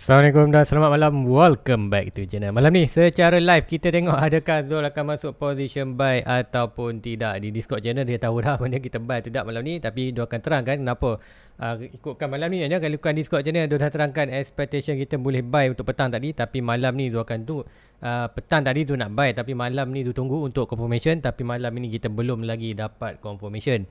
Assalamualaikum dan selamat malam. Welcome back to channel. Malam ni secara live kita tengok adakah Zul akan masuk position buy ataupun tidak. Di Discord channel dia tahu dah mana kita buy tidak malam ni. Tapi dia akan terangkan kenapa. Uh, ikutkan malam ni. Ya, kalau ikutkan Discord channel dia dah terangkan expectation kita boleh buy untuk petang tadi. Tapi malam ni dia akan tu Uh, petang tadi tu nak buy tapi malam ni dia tunggu untuk confirmation tapi malam ni kita belum lagi dapat confirmation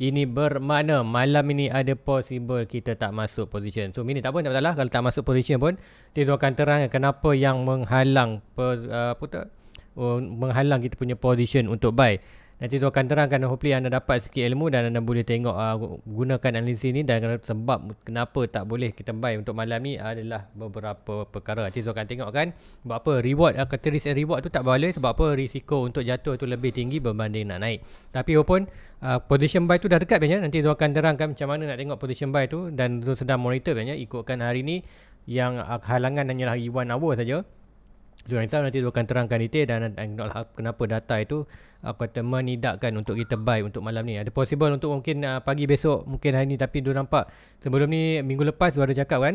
ini bermakna malam ini ada possible kita tak masuk position. So minit, tak apa tak masalah kalau tak masuk position pun Tizu akan terang kenapa yang menghalang uh, apa tak uh, oh, menghalang kita punya position untuk buy. Nanti tu akan terangkan hopefully anda dapat sikit ilmu dan anda boleh tengok uh, gunakan analisis ni dan sebab kenapa tak boleh kita buy untuk malam ni adalah beberapa perkara. Nanti tu akan tengok kan sebab apa reward uh, kata risk reward tu tak boleh sebab apa risiko untuk jatuh tu lebih tinggi berbanding nak naik. Tapi walaupun uh, position buy tu dah dekat banyak nanti tu akan terangkan macam mana nak tengok position buy tu dan tu sedang monitor banyak ikutkan hari ni yang uh, halangan hanyalah one hour saja. So yang saya nanti akan terangkan itu dan, kenapa data itu apa kata menidakkan untuk kita buy untuk malam ni. Ada possible untuk mungkin uh, pagi besok mungkin hari ni tapi dia nampak sebelum ni minggu lepas dia ada cakap kan.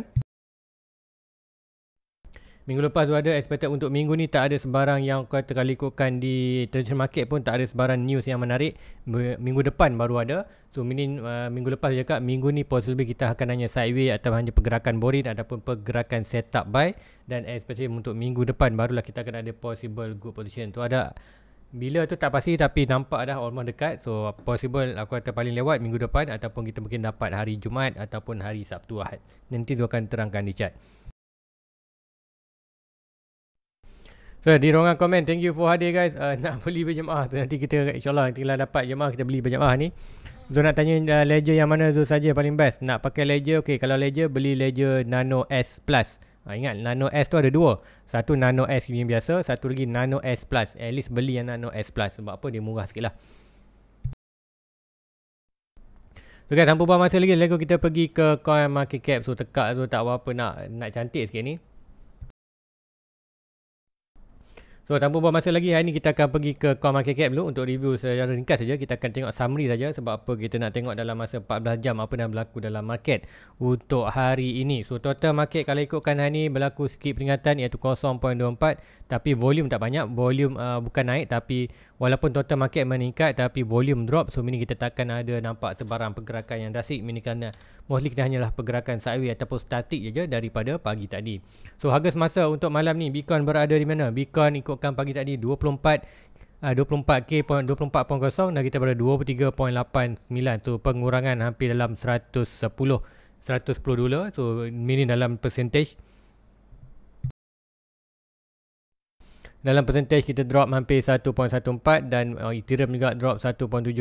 Minggu lepas tu ada expected untuk minggu ni tak ada sebarang yang kata kalau ikutkan di traditional market pun tak ada sebarang news yang menarik. Minggu depan baru ada. So meaning, uh, minggu lepas je kak, minggu ni possibly kita akan hanya sideways atau hanya pergerakan boring ataupun pergerakan setup buy dan expected untuk minggu depan barulah kita akan ada possible good position. Tu ada bila tu tak pasti tapi nampak dah almost dekat so possible aku kata paling lewat minggu depan ataupun kita mungkin dapat hari Jumaat ataupun hari Sabtu Ahad. Nanti tu akan terangkan di chat. So di ruangan komen Thank you for hadir guys uh, Nak beli berjemaah tu Nanti kita insyaAllah Nanti lah dapat jemaah Kita beli berjemaah ni Zul nak tanya uh, ledger yang mana Zul saja paling best Nak pakai ledger Okay kalau ledger Beli ledger Nano S Plus uh, Ingat Nano S tu ada dua Satu Nano S yang biasa Satu lagi Nano S Plus At least beli yang Nano S Plus Sebab apa dia murah sikit lah So guys tanpa buang masa lagi Lagi kita pergi ke coin market cap So tekak tu so, tak apa-apa nak, nak cantik sikit ni So tanpa buang masa lagi hari ni kita akan pergi ke Core Market Cap dulu untuk review secara ringkas saja kita akan tengok summary saja sebab apa kita nak tengok dalam masa 14 jam apa yang berlaku dalam market untuk hari ini. So total market kalau ikutkan hari ni berlaku sikit peringatan iaitu 0.24 tapi volume tak banyak. Volume uh, bukan naik tapi Walaupun total market meningkat tapi volume drop so mini kita takkan ada nampak sebarang pergerakan yang drastik mini kerana mostly kita hanyalah pergerakan sideways ataupun statik saja daripada pagi tadi. So harga semasa untuk malam ni Bitcoin berada di mana? Bitcoin ikutkan pagi tadi 24 24K.24.0 ah, dan kita pada 23.89 tu pengurangan hampir dalam 110 110 dolar so meaning dalam percentage dalam percentage kita drop hampir 1.14 dan uh, Ethereum juga drop 1.74.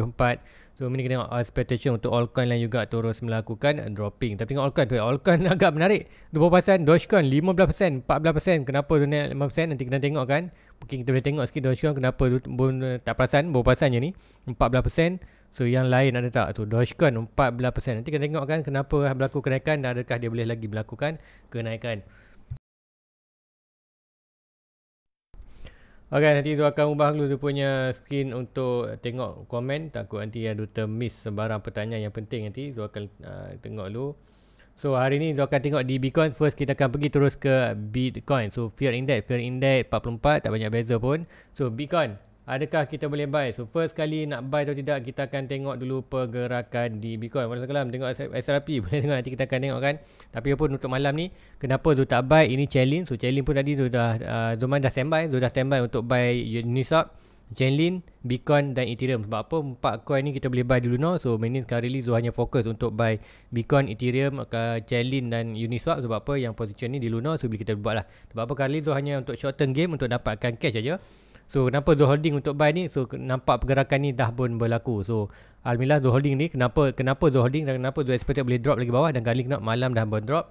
So, ini kena tengok uh, expectation untuk altcoin lain juga terus melakukan dropping. Tapi tengok altcoin tu, altcoin agak menarik. 20%, Dogecoin 15%, 14%. Kenapa tu naik 5%? Nanti kena tengok kan. Mungkin kita boleh tengok sikit Dogecoin kenapa tu pun uh, tak perasan, berpasan je ni. 14%. So, yang lain ada tak? tu Dogecoin 14%. Nanti kena tengok kan kenapa berlaku kenaikan dan adakah dia boleh lagi melakukan Kenaikan. Okay, nanti tu akan ubah dulu tu punya screen untuk tengok komen. Takut nanti yang duta miss sebarang pertanyaan yang penting nanti. Zul akan uh, tengok dulu. So hari ni Zul akan tengok di Bitcoin. First kita akan pergi terus ke Bitcoin. So fear index, fear index 44 tak banyak beza pun. So Bitcoin Adakah kita boleh buy? So first kali nak buy atau tidak kita akan tengok dulu pergerakan di Bitcoin. Masa kelam tengok SRP boleh tengok nanti kita akan tengok kan. Tapi pun untuk malam ni kenapa tu tak buy? Ini challenge. So challenge pun tadi Zul dah uh, Zulman dah standby. Zul dah standby untuk buy Uniswap. Chainlink, Bitcoin dan Ethereum Sebab apa empat coin ni kita boleh buy dulu no So main ni sekarang really Zul hanya fokus untuk buy Bitcoin, Ethereum, uh, Chainlink dan Uniswap Sebab apa yang position ni di Luna So bila kita buatlah. lah Sebab apa kali tu hanya untuk short term game Untuk dapatkan cash aja. So kenapa Zul Holding untuk buy ni? So nampak pergerakan ni dah pun berlaku. So alhamdulillah Zul Holding ni kenapa kenapa Zul Holding dan kenapa Zul Expected boleh drop lagi bawah dan kali kena malam dah pun drop.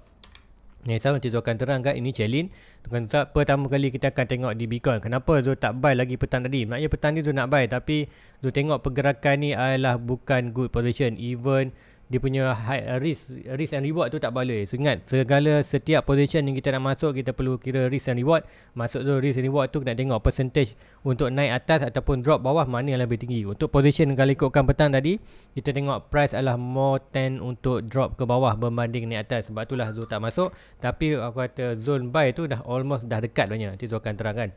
Ni saya nanti Zul akan terangkan ini challenge. Tukan tak pertama kali kita akan tengok di Bitcoin. Kenapa Zul tak buy lagi petang tadi? Maknanya petang ni Zul nak buy tapi Zul tengok pergerakan ni adalah bukan good position. Even dia punya high risk risk and reward tu tak boleh. So ingat segala setiap position yang kita nak masuk kita perlu kira risk and reward. Masuk tu risk and reward tu kena tengok percentage untuk naik atas ataupun drop bawah mana yang lebih tinggi. Untuk position kalau ikutkan petang tadi kita tengok price adalah more ten untuk drop ke bawah berbanding naik atas. Sebab itulah zul tak masuk. Tapi aku kata zone buy tu dah almost dah dekat banyak. Nanti tu akan terangkan.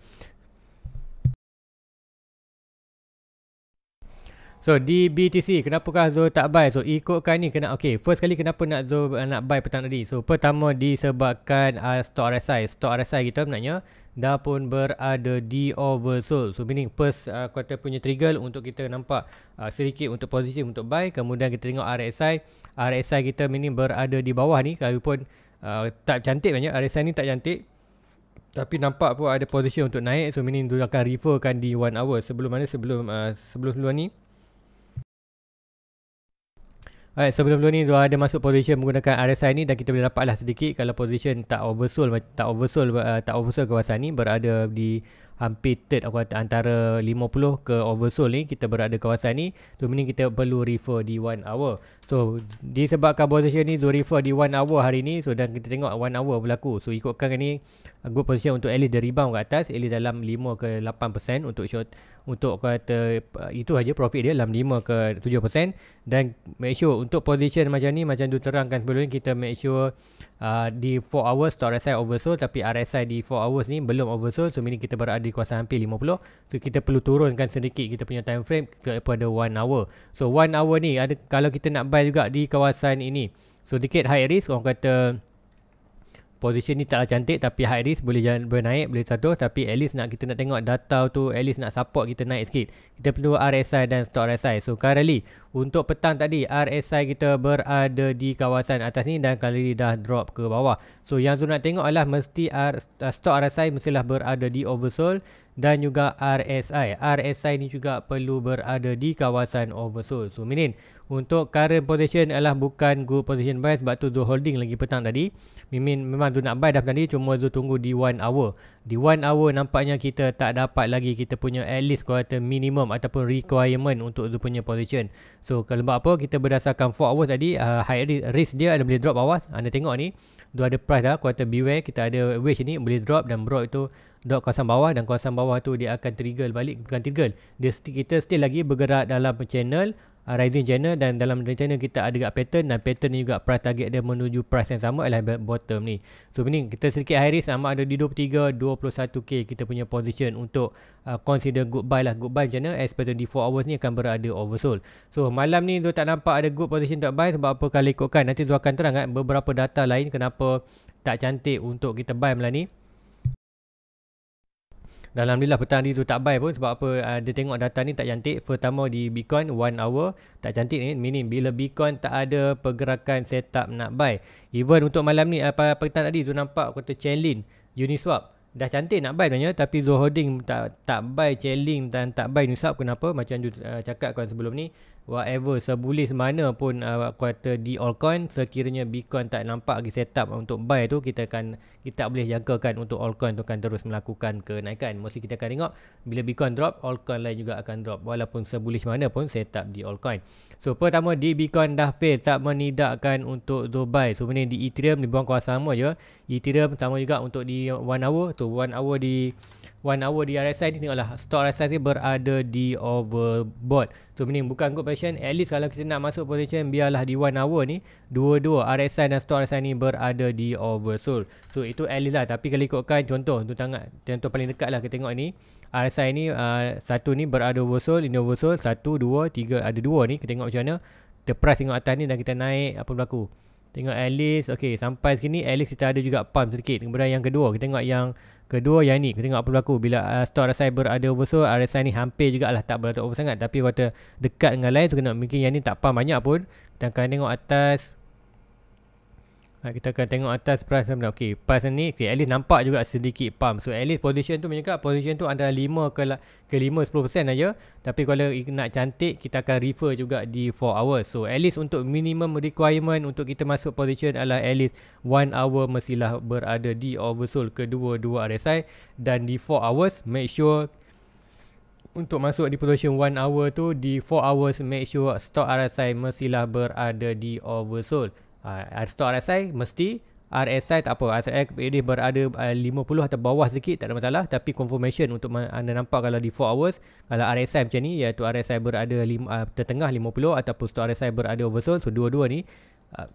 So di BTC kenapakah Zul tak buy? So ikutkan ni kena okey. First kali kenapa nak Zul nak buy petang tadi? So pertama disebabkan uh, stock RSI. Stock RSI kita sebenarnya dah pun berada di oversold. So meaning first uh, quarter punya trigger untuk kita nampak uh, sedikit untuk positif untuk buy. Kemudian kita tengok RSI. RSI kita meaning berada di bawah ni. Kalau pun uh, tak cantik banyak. RSI ni tak cantik. Tapi nampak pun ada position untuk naik. So meaning dia akan referkan di 1 hour. Sebelum mana? Sebelum uh, sebelum-sebelum ni. Alright, sebelum-belum ni dua ada masuk position menggunakan RSI ni dan kita boleh dapatlah sedikit kalau position tak oversold tak oversold uh, tak oversold kawasan ni berada di hampir third aku kata antara 50 ke oversold ni kita berada kawasan ni tu so, meaning kita perlu refer di one hour so disebabkan position ni so refer di one hour hari ni so dan kita tengok one hour berlaku so ikutkan ni good position untuk at least the rebound ke atas at least dalam 5 ke 8% untuk short untuk kata uh, itu aja profit dia dalam 5 ke 7% dan make sure untuk position macam ni macam tu terangkan sebelum ni kita make sure Ah, di 4 hours stock RSI oversold tapi RSI di 4 hours ni belum oversold so meaning kita berada di kuasa hampir 50 so kita perlu turunkan sedikit kita punya time frame kepada 1 hour so 1 hour ni ada kalau kita nak buy juga di kawasan ini so dikit high risk orang kata position ni taklah cantik tapi high risk boleh jalan bernaik boleh jatuh tapi at least nak kita nak tengok data tu at least nak support kita naik sikit kita perlu RSI dan stock RSI so currently untuk petang tadi RSI kita berada di kawasan atas ni dan kali ni dah drop ke bawah so yang tu nak tengok adalah mesti R, stock RSI mestilah berada di oversold dan juga RSI. RSI ni juga perlu berada di kawasan oversold. So minin untuk current position adalah bukan good position buy sebab tu do holding lagi petang tadi. Mimin memang do nak buy dah tadi cuma do tunggu di 1 hour. Di 1 hour nampaknya kita tak dapat lagi kita punya at least quarter minimum ataupun requirement untuk do punya position. So kalau buat apa kita berdasarkan 4 hours tadi uh, high risk dia ada boleh drop bawah. Anda tengok ni dua ada price dah quarter beware kita ada wedge ni boleh drop dan drop itu drop kawasan bawah dan kawasan bawah tu dia akan trigger balik bukan trigger dia stick kita still lagi bergerak dalam channel Ah, rising channel dan dalam daily channel kita ada juga pattern dan pattern ni juga price target dia menuju price yang sama ialah bottom ni. So ini kita sedikit high risk sama ada di 23 21k kita punya position untuk uh, consider good buy lah good buy channel especially di 4 hours ni akan berada oversold. So malam ni tu tak nampak ada good position untuk buy sebab apa kalau ikutkan nanti tu akan terang kan beberapa data lain kenapa tak cantik untuk kita buy malam ni. Alhamdulillah petang ni tu tak buy pun sebab apa uh, dia tengok data ni tak cantik. Pertama di Bitcoin 1 hour tak cantik ni. Meaning bila Bitcoin tak ada pergerakan setup nak buy. Even untuk malam ni ah, apa petang tadi tu nampak kata Chainlink Uniswap dah cantik nak buy sebenarnya tapi Zoho Holding tak tak buy Chainlink dan tak buy Uniswap kenapa? Macam uh, ah, cakap kan sebelum ni whatever sebulis mana pun uh, quarter di altcoin sekiranya Bitcoin tak nampak lagi setup untuk buy tu kita akan kita tak boleh jangkakan untuk altcoin tu akan terus melakukan kenaikan mesti kita akan tengok bila Bitcoin drop altcoin lain juga akan drop walaupun sebulis mana pun setup di altcoin so pertama di Bitcoin dah fail tak menidakkan untuk Dubai so ni di Ethereum dibuang kuasa sama je Ethereum sama juga untuk di one hour tu so, 1 hour di one hour di RSI ni tengoklah stock RSI ni berada di overbought so meaning bukan good position at least kalau kita nak masuk position biarlah di one hour ni dua-dua RSI dan stock RSI ni berada di oversold so itu at least lah tapi kalau ikutkan contoh tu tangan contoh paling dekat lah kita tengok ni RSI ni uh, satu ni berada oversold ini oversold satu dua tiga ada dua ni kita tengok macam mana the price tengok atas ni dan kita naik apa berlaku Tengok Alice. Okay, sampai sini Alice kita ada juga pump sedikit. Kemudian yang kedua, kita tengok yang kedua yang ni. Kita tengok apa berlaku. Bila uh, stock RSI berada oversold, RSI ni hampir lah tak berada oversold sangat. Tapi kata dekat dengan lain, so kena mungkin yang ni tak pump banyak pun. Dan kalian tengok atas, Ha, kita akan tengok atas price sebenarnya. Okey, price ni okay, at least nampak juga sedikit pump. So at least position tu menyekat position tu antara 5 ke ke 5 10% aja. Tapi kalau nak cantik kita akan refer juga di 4 hours So at least untuk minimum requirement untuk kita masuk position adalah at least 1 hour mestilah berada di oversold kedua-dua RSI dan di 4 hours make sure untuk masuk di position 1 hour tu di 4 hours make sure stock RSI mestilah berada di oversold. Uh, ah, store RSI mesti RSI tak apa RSI dia berada eh, uh, 50 atau bawah sedikit tak ada masalah tapi confirmation untuk anda nampak kalau di 4 hours kalau RSI macam ni iaitu RSI berada ah, lima, uh, tertengah 50 ataupun store RSI berada oversold so dua-dua ni ah,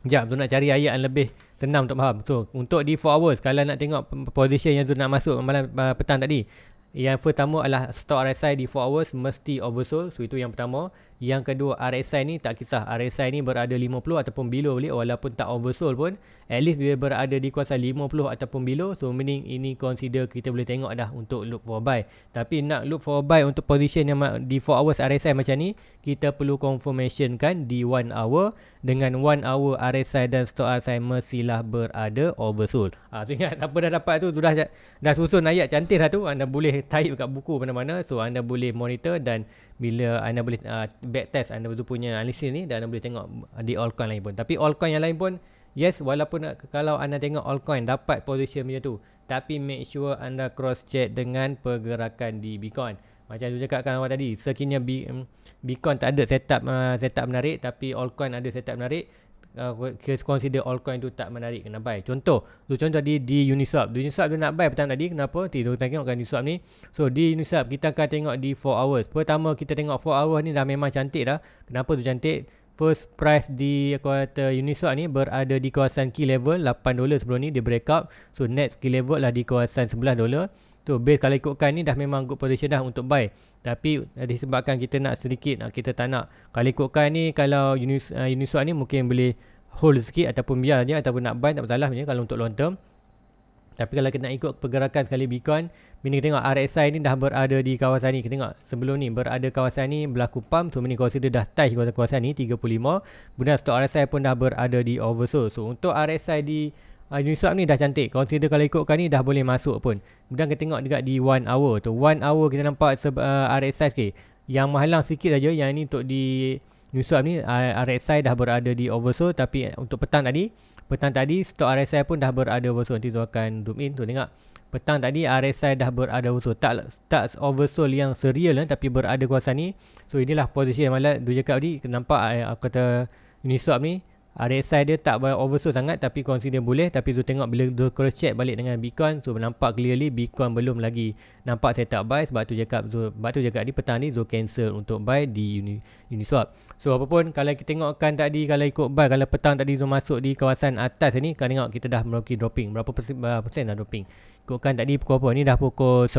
sekejap uh, tu nak cari ayat yang lebih senang untuk faham so untuk di 4 hours kalau nak tengok position yang tu nak masuk malam uh, petang tadi yang pertama adalah store RSI di 4 hours mesti oversold so itu yang pertama yang kedua RSI ni tak kisah RSI ni berada 50 ataupun below boleh walaupun tak oversold pun at least dia berada di kuasa 50 ataupun below so meaning ini consider kita boleh tengok dah untuk look for buy. Tapi nak look for buy untuk position yang di 4 hours RSI macam ni kita perlu confirmation kan di 1 hour dengan 1 hour RSI dan stock RSI mestilah berada oversold. Ah ha, tu ingat siapa dah dapat tu sudah dah susun ayat cantik lah tu anda boleh type kat buku mana-mana so anda boleh monitor dan bila anda boleh uh, back test anda tu punya analisis ah, ni dan anda boleh tengok ah, di altcoin lain pun tapi altcoin yang lain pun yes walaupun kalau anda tengok altcoin dapat position macam tu tapi make sure anda cross check dengan pergerakan di bitcoin macam tu cakapkan awak tadi sekiranya mm, bitcoin tak ada setup uh, setup menarik tapi altcoin ada setup menarik Uh, kita uh, consider altcoin tu tak menarik kena buy. Contoh, tu so, contoh tadi di Uniswap. Di Uniswap dia nak buy petang tadi. Kenapa? Tidur kita tengok kan Uniswap ni. So di Uniswap kita akan tengok di 4 hours. Pertama kita tengok 4 hours ni dah memang cantik dah. Kenapa tu cantik? First price di kuota Uniswap ni berada di kawasan key level 8 dolar sebelum ni dia break up. So next key level lah di kawasan 11 dolar tu base kalau ikutkan ni dah memang good position dah untuk buy tapi eh, disebabkan kita nak sedikit eh, kita tak nak kalau ikutkan ni kalau Unis, uh, eh, Uniswap ni mungkin boleh hold sikit ataupun biar je ataupun nak buy tak masalah ni kalau untuk long term tapi kalau kita nak ikut pergerakan sekali Bitcoin bila kita tengok RSI ni dah berada di kawasan ni kita tengok sebelum ni berada kawasan ni berlaku pump so meaning kawasan dia dah touch kawasan, kawasan ni 35 kemudian stok RSI pun dah berada di oversold so untuk RSI di Uh, ah, Uniswap ni dah cantik. Consider kalau ikutkan ni dah boleh masuk pun. Kemudian kita tengok dekat di 1 hour tu. 1 hour kita nampak uh, RSI ke. Yang mahalang sikit saja yang ini untuk di Uniswap ni uh, ah, RSI dah berada di oversold tapi untuk petang tadi petang tadi stok RSI pun dah berada oversold. Nanti tu akan zoom in tu tengok. Petang tadi RSI dah berada oversold. Tak, tak oversold yang serial lah, tapi berada kuasa ni. So inilah posisi yang malam tu cakap tadi. Nampak uh, ah, aku kata Uniswap ni RSI dia tak oversold sangat tapi dia boleh tapi tu tengok bila tu cross check balik dengan Bitcoin so nampak clearly Bitcoin belum lagi nampak saya tak buy sebab tu cakap tu sebab tu cakap di petang ni Zul cancel untuk buy di Uni Uniswap. So apa pun kalau kita tengokkan tadi kalau ikut buy kalau petang tadi Zul masuk di kawasan atas ni kalau tengok kita dah meroki dropping berapa persen, berapa persen dah dropping. Ikutkan tadi pukul apa ni dah pukul 10.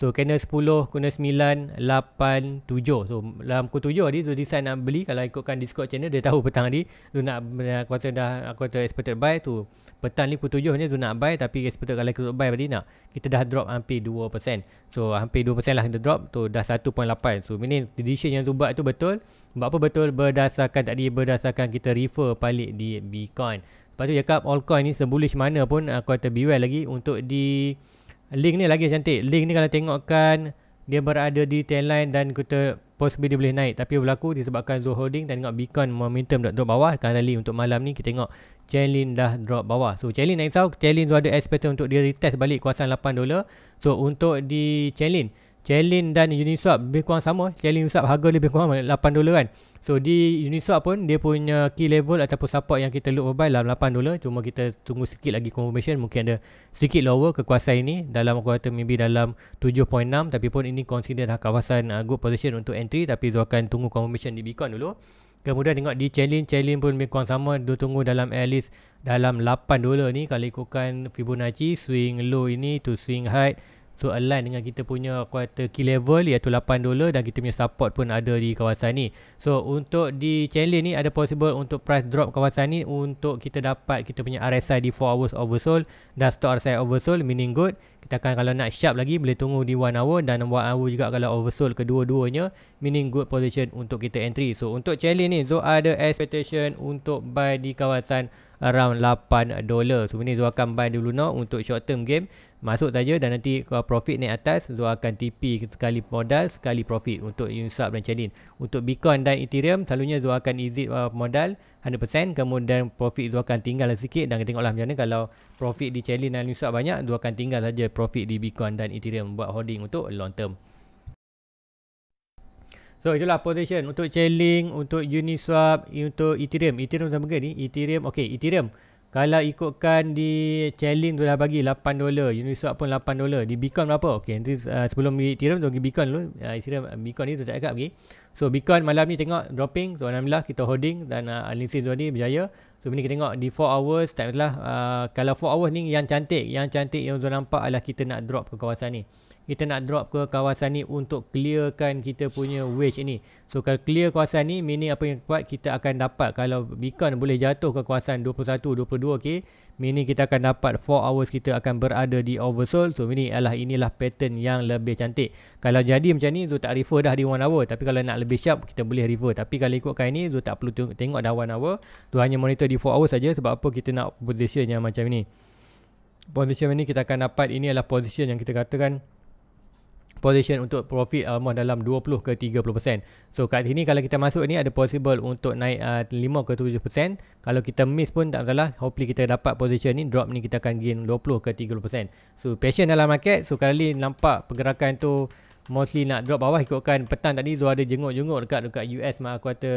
So kena 10 kena 9 8 7. So dalam pukul 7 tadi tu Disan nak beli kalau ikutkan Discord channel dia tahu petang tadi tu nak aku rasa dah aku rasa expected buy tu. Petang ni pukul 7 ni tu nak buy tapi expected kalau ikut buy tadi nak. Kita dah drop hampir 2%. So hampir 2% lah kita drop tu dah 1.8. So meaning decision yang tu buat tu betul. Buat apa betul berdasarkan tadi berdasarkan kita refer balik di Bitcoin. Lepas tu cakap all coin ni sebullish mana pun aku kata beware lagi untuk di link ni lagi cantik. Link ni kalau tengokkan dia berada di trendline dan kita possibly dia boleh naik tapi berlaku disebabkan Zoho Holding dan tengok Bitcoin momentum dah drop bawah link untuk malam ni kita tengok Chainlin dah drop bawah. So Chainlin naik sau, Chainlin tu ada expectation untuk dia retest balik kuasaan 8 dolar. So untuk di Chainlin Chainlink dan Uniswap lebih kurang sama. Chainlink Uniswap harga lebih kurang 8 dolar kan. So di Uniswap pun dia punya key level ataupun support yang kita look buy dalam 8 dolar. Cuma kita tunggu sikit lagi confirmation mungkin ada sedikit lower kekuasaan ini dalam aku kata maybe dalam 7.6 tapi pun ini consider dah kawasan uh, good position untuk entry tapi tu akan tunggu confirmation di Bitcoin dulu. Kemudian tengok di Chainlink, Chainlink pun lebih kurang sama dia tunggu dalam at least dalam 8 dolar ni kalau ikutkan Fibonacci swing low ini to swing high So align dengan kita punya quarter key level iaitu 8 dolar dan kita punya support pun ada di kawasan ni. So untuk di challenge ni ada possible untuk price drop kawasan ni untuk kita dapat kita punya RSI di 4 hours oversold dan stock RSI oversold meaning good. Kita akan kalau nak sharp lagi boleh tunggu di 1 hour dan 1 hour juga kalau oversold kedua-duanya meaning good position untuk kita entry. So untuk challenge ni so ada expectation untuk buy di kawasan around 8 dolar. So ini Zul akan buy dulu now untuk short term game masuk saja dan nanti kalau profit naik atas Zul akan tipi sekali modal sekali profit untuk Uniswap dan Chainlink untuk Bitcoin dan Ethereum selalunya Zul akan exit uh, modal 100% kemudian profit Zul akan tinggal sikit dan kita tengoklah macam mana kalau profit di Chainlink dan Uniswap banyak Zul akan tinggal saja profit di Bitcoin dan Ethereum buat holding untuk long term So itulah position untuk Chainlink, untuk Uniswap, untuk Ethereum. Ethereum sama ke ni? Ethereum, okay Ethereum. Kalau ikutkan di Chainlink tu dah bagi 8 dolar, Uniswap pun 8 dolar. Di Bitcoin berapa? Okey, nanti uh, sebelum di Ethereum tu pergi Bitcoin dulu. Uh, Ethereum uh, Bitcoin ni tu tak cakap lagi. Okay. So Bitcoin malam ni tengok dropping. So alhamdulillah kita holding dan uh, analisis tu ni berjaya. So bini kita tengok di 4 hours time lah. Uh, kalau 4 hours ni yang cantik, yang cantik yang Zul nampak adalah kita nak drop ke kawasan ni kita nak drop ke kawasan ni untuk clearkan kita punya wedge ini. So kalau clear kawasan ni, meaning apa yang buat kita akan dapat kalau beacon boleh jatuh ke kawasan 21, 22 okay. Meaning kita akan dapat 4 hours kita akan berada di oversold. So meaning adalah inilah pattern yang lebih cantik. Kalau jadi macam ni, tu tak refer dah di 1 hour. Tapi kalau nak lebih sharp, kita boleh refer. Tapi kalau ikutkan ini, tu tak perlu tengok dah 1 hour. Zul hanya monitor di 4 hours saja sebab apa kita nak position yang macam ni. Position ni kita akan dapat, ini adalah position yang kita katakan position untuk profit almost uh, dalam 20 ke 30%. So kat sini kalau kita masuk ni ada possible untuk naik uh, 5 ke 7%. Kalau kita miss pun tak masalah. Hopefully kita dapat position ni drop ni kita akan gain 20 ke 30%. So passion dalam market. So kali nampak pergerakan tu mostly nak drop bawah ikutkan petang tadi Zul ada jenguk-jenguk dekat dekat US market quarter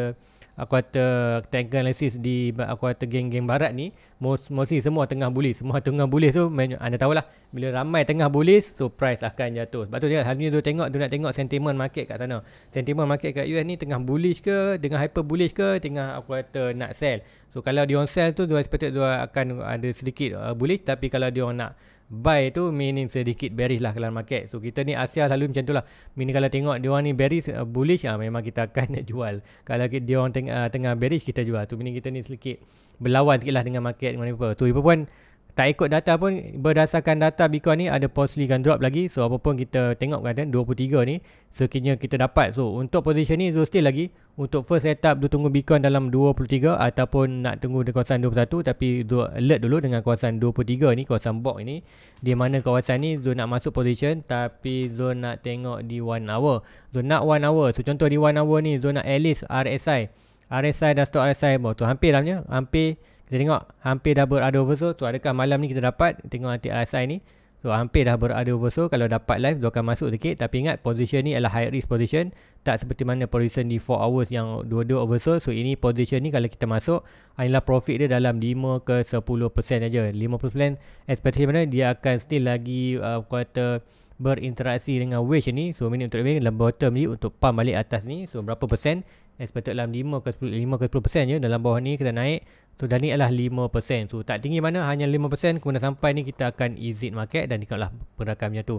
aku kata tank analysis di aku kata geng-geng barat ni most mostly semua tengah bullish semua tengah bullish tu anda tahu lah bila ramai tengah bullish so price akan jatuh sebab tu tengok hari ni tu tengok tu nak tengok sentiment market kat sana sentiment market kat US ni tengah bullish ke dengan hyper bullish ke tengah aku kata nak sell so kalau dia on sell tu dia expected dia akan ada sedikit uh, bullish tapi kalau dia nak buy tu meaning sedikit bearish lah dalam market. So kita ni Asia selalu macam tu lah. Mini kalau tengok dia orang ni bearish uh, bullish ah memang kita akan jual. Kalau dia orang teng- uh, tengah bearish kita jual. So mini kita ni sedikit berlawan sikit lah dengan market. Tu apa pun tak ikut data pun berdasarkan data Bitcoin ni ada possibly kan drop lagi so apa pun kita tengok kan kan 23 ni sekiranya kita dapat so untuk position ni so still lagi untuk first setup tu tunggu Bitcoin dalam 23 ataupun nak tunggu di kawasan 21 tapi do alert dulu dengan kawasan 23 ni kawasan box ni di mana kawasan ni zone nak masuk position tapi zone nak tengok di 1 hour zone nak 1 hour so contoh di 1 hour ni zone nak at least RSI RSI dah stop RSI tu hampir dalamnya hampir kita tengok hampir dah berada overso. Tu adakah malam ni kita dapat. Tengok nanti RSI ni. So hampir dah berada overso. Kalau dapat live dia akan masuk sedikit. Tapi ingat position ni adalah high risk position. Tak seperti mana position di 4 hours yang dua-dua overso. So ini position ni kalau kita masuk. Inilah profit dia dalam 5 ke 10% saja. 50% expectation mana dia akan still lagi uh, quarter berinteraksi dengan wedge ni. So minute untuk minute dalam bottom ni untuk pump balik atas ni. So berapa persen? Expected dalam 5 ke 10, 5 ke 10% je. Dalam bawah ni kita naik So dan ni adalah 5% So tak tinggi mana hanya 5% Kemudian sampai ni kita akan exit market Dan tengoklah pergerakan macam tu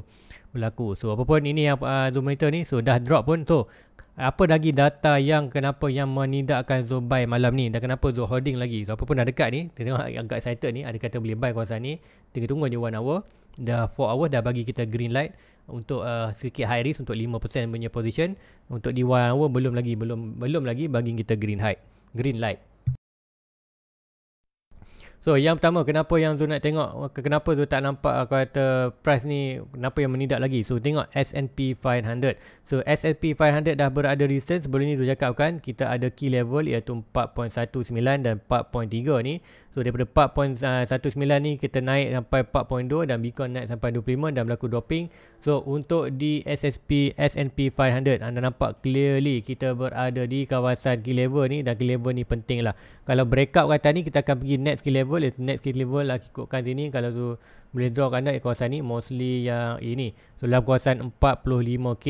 berlaku So apa pun ini yang uh, zoom monitor ni So dah drop pun So apa lagi data yang kenapa yang menidakkan zoom buy malam ni Dan kenapa zoom holding lagi So apa pun dah dekat ni Kita tengok agak excited ni Ada kata boleh buy kawasan ni Kita tunggu je 1 hour Dah 4 hour dah bagi kita green light untuk uh, sikit high risk untuk 5% punya position untuk di one hour belum lagi belum belum lagi bagi kita green high green light So yang pertama kenapa yang tu nak tengok kenapa tu tak nampak aku kata price ni kenapa yang menidak lagi. So tengok S&P 500. So S&P 500 dah berada resistance sebelum ni tu cakap kan kita ada key level iaitu 4.19 dan 4.3 ni. So daripada 4.19 uh, ni kita naik sampai 4.2 dan Bitcoin naik sampai 25 dan berlaku dropping. So untuk di SSP S&P 500 anda nampak clearly kita berada di kawasan key level ni dan key level ni penting lah. Kalau break breakout kata ni kita akan pergi next key level. Eh, next key level lah ikutkan sini kalau tu boleh draw kan di kawasan ni mostly yang ini. So dalam kawasan 45K.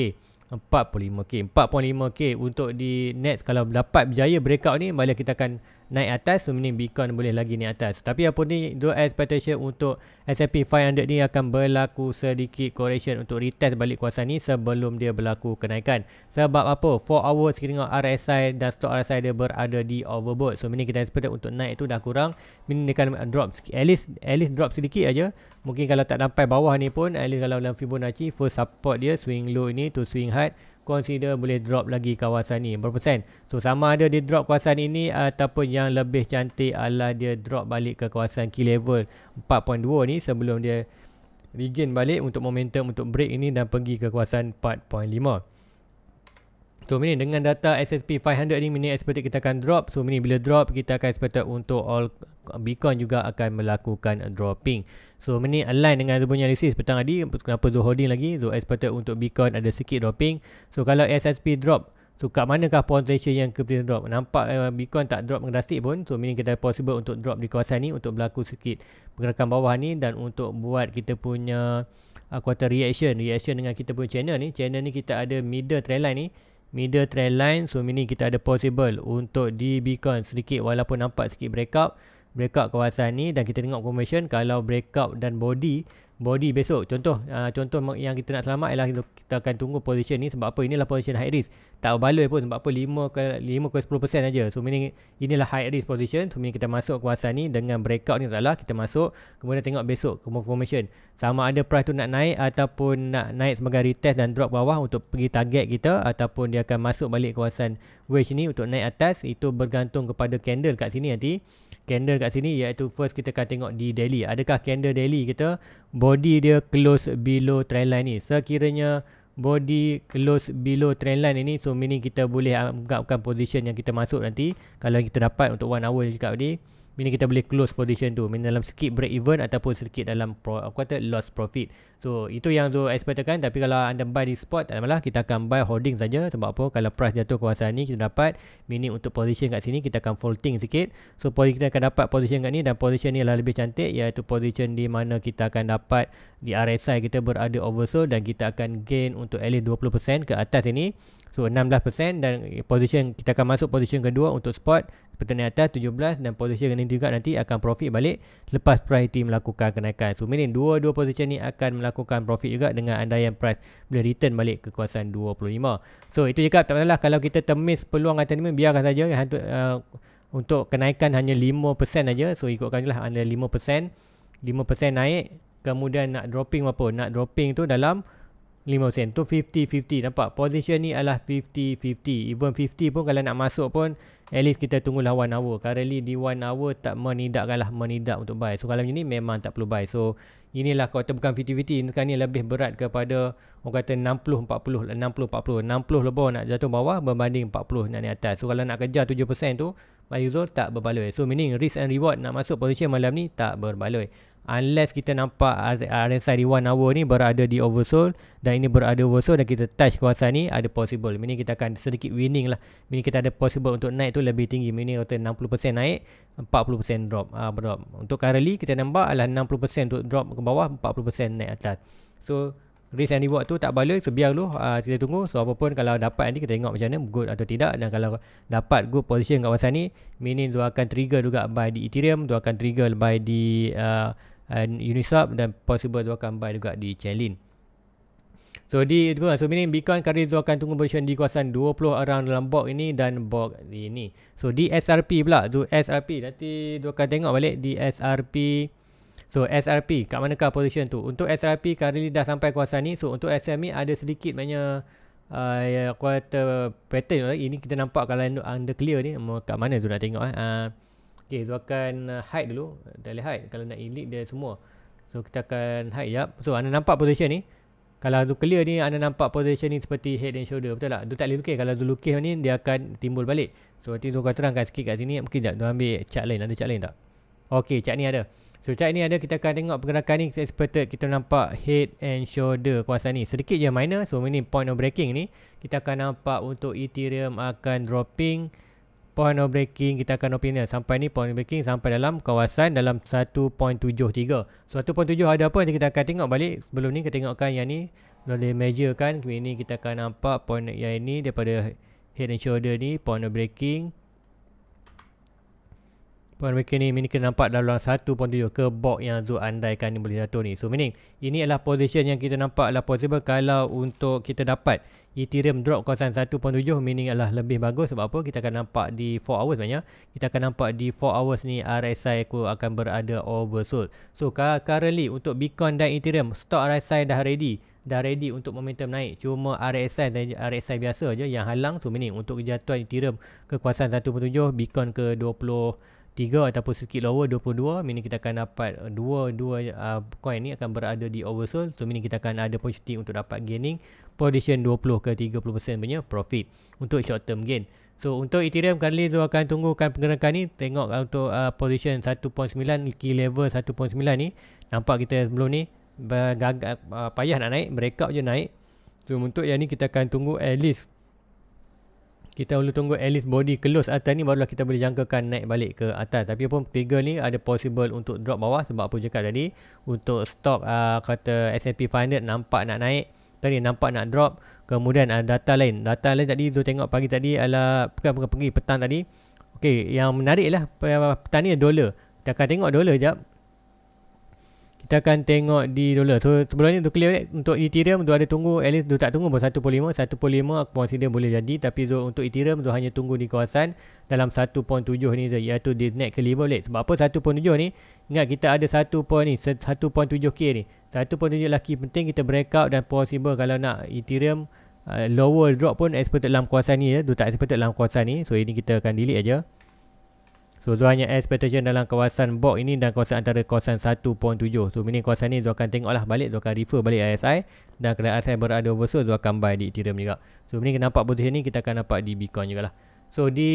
45K. 4.5K untuk di next kalau dapat berjaya breakout ni malah kita akan naik atas so meaning Bitcoin boleh lagi naik atas tapi apa ni dua expectation untuk S&P 500 ni akan berlaku sedikit correction untuk retest balik kuasa ni sebelum dia berlaku kenaikan sebab apa 4 hours kita tengok RSI dan stock RSI dia berada di overbought so meaning kita expect untuk naik tu dah kurang meaning dia akan drop sikit at least, at least drop sedikit aja. mungkin kalau tak sampai bawah ni pun at least kalau dalam Fibonacci first support dia swing low ni to swing high consider boleh drop lagi kawasan ni berapa persen so sama ada dia drop kawasan ini ataupun yang lebih cantik adalah dia drop balik ke kawasan key level 4.2 ni sebelum dia regain balik untuk momentum untuk break ini dan pergi ke kawasan 4.5 So ini dengan data S&P 500 ini mini expected kita akan drop. So ini bila drop kita akan expected untuk all Bitcoin juga akan melakukan dropping. So ini align dengan tu punya resist petang tadi kenapa tu holding lagi? So expected untuk Bitcoin ada sikit dropping. So kalau SSP drop So kat manakah potential yang kepada drop? Nampak eh, Bitcoin tak drop drastik pun. So meaning kita possible untuk drop di kawasan ni untuk berlaku sikit pergerakan bawah ni dan untuk buat kita punya uh, quarter reaction. Reaction dengan kita punya channel ni. Channel ni kita ada middle trend line ni. Middle trend line. So meaning kita ada possible untuk di Bitcoin sedikit walaupun nampak sikit breakout breakout kawasan ni dan kita tengok confirmation kalau breakout dan body body besok contoh uh, contoh yang kita nak selamat ialah kita, akan tunggu position ni sebab apa inilah position high risk tak berbaloi pun sebab apa 5 ke 5 ke 10% aja so meaning inilah high risk position so meaning kita masuk kawasan ni dengan breakout ni taklah kita masuk kemudian tengok besok confirmation sama ada price tu nak naik ataupun nak naik sebagai retest dan drop bawah untuk pergi target kita ataupun dia akan masuk balik kawasan wedge ni untuk naik atas itu bergantung kepada candle kat sini nanti candle kat sini iaitu first kita akan tengok di daily adakah candle daily kita body dia close below trend line ni sekiranya body close below trend line ini so meaning kita boleh anggapkan position yang kita masuk nanti kalau kita dapat untuk one hour cakap tadi bila kita boleh close position tu bila dalam skip break even ataupun sedikit dalam pro, aku kata loss profit so itu yang tu expectkan tapi kalau anda buy di spot tak malah kita akan buy holding saja sebab apa kalau price jatuh kawasan ni kita dapat minim untuk position kat sini kita akan folding sikit so position kita akan dapat position kat ni dan position ni adalah lebih cantik iaitu position di mana kita akan dapat di RSI kita berada oversold dan kita akan gain untuk at least 20% ke atas ini So 16% dan position kita akan masuk position kedua untuk spot seperti yang atas 17 dan position yang juga nanti akan profit balik selepas priority melakukan kenaikan. So meaning dua-dua position ni akan melakukan profit juga dengan anda yang price boleh return balik ke kawasan 25. So itu juga tak masalah kalau kita termiss peluang atas ni biarkan saja uh, untuk kenaikan hanya 5% saja. So ikutkan je lah anda 5%. 5% naik kemudian nak dropping apa? Nak dropping tu dalam 5 sen tu 50-50 nampak position ni adalah 50-50 even 50 pun kalau nak masuk pun at least kita tunggulah 1 hour currently di 1 hour tak menidakkan lah menidak untuk buy so kalau macam ni memang tak perlu buy so inilah kalau kata bukan 50-50 sekarang ni lebih berat kepada orang kata 60-40 60-40 60 lebih nak jatuh bawah berbanding 40 nak naik atas so kalau nak kejar 7% tu by tak berbaloi so meaning risk and reward nak masuk position malam ni tak berbaloi unless kita nampak RSI di one hour ni berada di oversold dan ini berada oversold dan kita touch kuasa ni ada possible meaning kita akan sedikit winning lah meaning kita ada possible untuk naik tu lebih tinggi meaning rata 60% naik 40% drop uh, drop untuk currently kita nampak adalah 60% untuk drop ke bawah 40% naik atas so risk and reward tu tak balik so biar dulu uh, kita tunggu so apa pun kalau dapat nanti kita tengok macam mana good atau tidak dan kalau dapat good position kuasa ni meaning tu akan trigger juga by di ethereum tu akan trigger by di uh, Uniswap dan possible tu akan buy juga di Chainlink. So di itu so ini Bitcoin kali tu akan tunggu position di kawasan 20 orang dalam box ini dan box ini. So di SRP pula tu SRP nanti tu akan tengok balik di SRP. So SRP kat manakah position tu? Untuk SRP kali dah sampai kawasan ni. So untuk SM ni e ada sedikit banyak uh, ya, quarter pattern ini kita nampak kalau under clear ni kat mana tu nak tengok eh. Uh, Okey, so akan uh, hide dulu. Uh, tak boleh hide. Kalau nak elite dia semua. So kita akan hide jap. So anda nampak position ni. Kalau tu clear ni anda nampak position ni seperti head and shoulder. Betul tak? Tu tak boleh lukis. Kalau tu lukis ni dia akan timbul balik. So nanti tu kau terangkan sikit kat sini. Mungkin tak tu ambil chart lain. Ada chart lain tak? Okey chart ni ada. So chart ni ada kita akan tengok pergerakan ni. Expected kita nampak head and shoulder kuasa ni. Sedikit je minor. So ini point of breaking ni. Kita akan nampak untuk Ethereum akan Dropping point of breaking kita akan opinion sampai ni point of breaking sampai dalam kawasan dalam 1.73 so 1.7 ada apa nanti kita akan tengok balik sebelum ni kita tengokkan yang ni boleh major kan ini kita akan nampak point yang ini daripada head and shoulder ni point of breaking mereka ni mini kena nampak dalam satu 1.7 ke box yang Zul andaikan ni boleh jatuh ni. So meaning ini adalah position yang kita nampak adalah possible kalau untuk kita dapat Ethereum drop kawasan 1.7 meaning adalah lebih bagus sebab apa kita akan nampak di 4 hours sebenarnya. Kita akan nampak di 4 hours ni RSI aku akan berada oversold. So currently untuk Bitcoin dan Ethereum stock RSI dah ready dah ready untuk momentum naik cuma RSI saja RSI biasa je yang halang so, meaning untuk kejatuhan Ethereum kekuasaan 1.7 Bitcoin ke 20 3 ataupun sikit lower 22 Mini kita akan dapat 2 2 uh, uh ni akan berada di oversold so mini kita akan ada opportunity untuk dapat gaining position 20 ke 30% punya profit untuk short term gain so untuk ethereum currently Zul akan tunggukan pergerakan ni tengok uh, untuk uh, position 1.9 key level 1.9 ni nampak kita sebelum ni gagal uh, payah nak naik breakout je naik so untuk yang ni kita akan tunggu at least kita perlu tunggu at least body close atas ni barulah kita boleh jangkakan naik balik ke atas tapi pun trigger ni ada possible untuk drop bawah sebab apa cakap tadi untuk stock uh, ah, kata S&P 500 nampak nak naik tadi nampak nak drop kemudian ada uh, data lain data lain tadi tu tengok pagi tadi ala bukan pergi petang tadi Okey, yang menarik lah petang ni dollar. kita akan tengok dollar jap kita akan tengok di dollar. So sebelum ni tu clear right? Eh, untuk Ethereum tu ada tunggu at least tu tak tunggu pun 1.5, 1.5 aku consider boleh jadi tapi tu untuk Ethereum tu hanya tunggu di kawasan dalam 1.7 ni tu iaitu di next ke 5 boleh. Sebab apa 1.7 ni ingat kita ada 1. ni 1.7k ni. 1.7 lagi penting kita breakout dan possible kalau nak Ethereum uh, lower drop pun expected dalam kawasan ni ya. Tu tak expected dalam kawasan ni. So ini kita akan delete aja. So tuanya expectation dalam kawasan box ini dan kawasan antara kawasan 1.7. So meaning kawasan ni tu akan tengoklah balik tu akan refer balik RSI dan kalau RSI berada oversold tu akan buy di Ethereum juga. So meaning kena nampak position ni kita akan nampak di Bitcoin lah. So di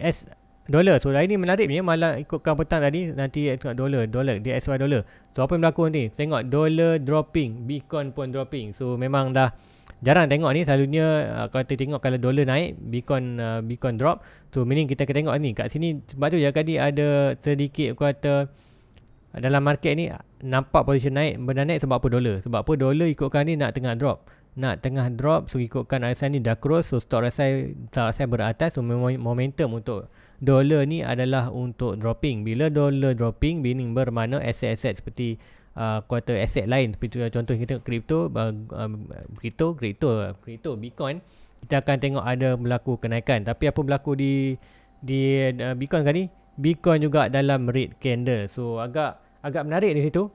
S dollar. So hari ni menarik ni malah ikutkan petang tadi nanti eh, tengok dollar, dollar, di SY dollar. So apa yang berlaku nanti? Tengok dollar dropping, Bitcoin pun dropping. So memang dah jarang tengok ni selalunya uh, kalau kita tengok kalau dolar naik Bitcoin uh, Bitcoin drop tu so, meaning kita kena tengok ni kat sini sebab tu ya tadi ada sedikit kuota dalam market ni nampak position naik benda naik sebab apa dolar sebab apa dolar ikutkan ni nak tengah drop nak tengah drop so ikutkan RSI ni dah cross so stock RSI stock RSI beratas so momentum untuk dolar ni adalah untuk dropping bila dolar dropping meaning bermakna aset-aset seperti kuota uh, aset lain seperti contoh kita tengok kripto kripto um, kripto kripto bitcoin kita akan tengok ada berlaku kenaikan tapi apa berlaku di di uh, bitcoin kali ni bitcoin juga dalam red candle so agak agak menarik di situ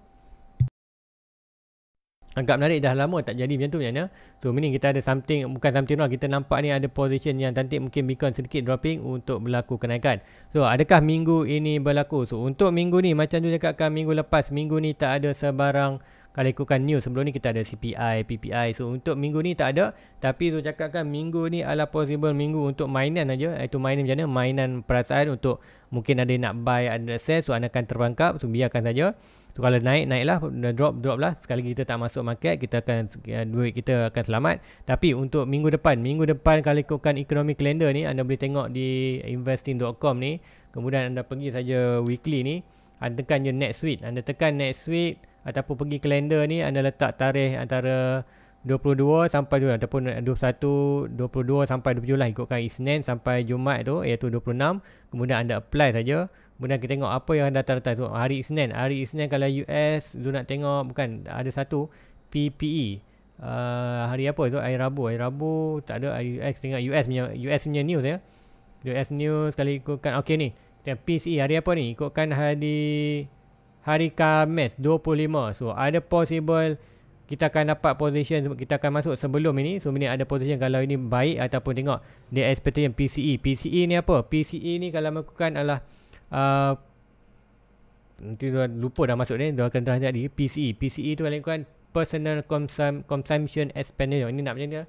agak menarik dah lama tak jadi macam tu macam mana ya. tu so, meaning kita ada something bukan something lah kita nampak ni ada position yang cantik mungkin Bitcoin sedikit dropping untuk berlaku kenaikan so adakah minggu ini berlaku so untuk minggu ni macam tu cakapkan minggu lepas minggu ni tak ada sebarang kalau ikutkan news sebelum ni kita ada CPI, PPI so untuk minggu ni tak ada tapi tu cakapkan minggu ni ala possible minggu untuk mainan aja. itu mainan macam mana mainan perasaan untuk mungkin ada nak buy ada sell so anda akan terbangkap so biarkan saja tu kalau naik naiklah drop drop lah sekali kita tak masuk market kita akan ya, duit kita akan selamat tapi untuk minggu depan minggu depan kalau ikutkan ekonomi kalender ni anda boleh tengok di investing.com ni kemudian anda pergi saja weekly ni anda tekan je next week anda tekan next week ataupun pergi kalender ni anda letak tarikh antara 22 sampai 2 ataupun 21 22 sampai 27 lah ikutkan Isnin sampai Jumaat tu iaitu 26 kemudian anda apply saja kemudian kita tengok apa yang datang-datang tu hari Isnin hari Isnin kalau US lu nak tengok bukan ada satu PPE uh, ah, hari apa tu hari Rabu hari Rabu tak ada hari US tengok US punya US punya news ya US news kalau ikutkan okey ni dan PCE hari apa ni ikutkan hari hari Khamis 25 so ada possible kita akan dapat position kita akan masuk sebelum ini so ini ada position kalau ini baik ataupun tengok the yang PCE PCE ni apa PCE ni kalau melakukan adalah uh, nanti tuan lupa dah masuk ni tuan akan terhadap di PCE PCE tu kalau melakukan personal consum consumption expenditure ini nak macam ni uh,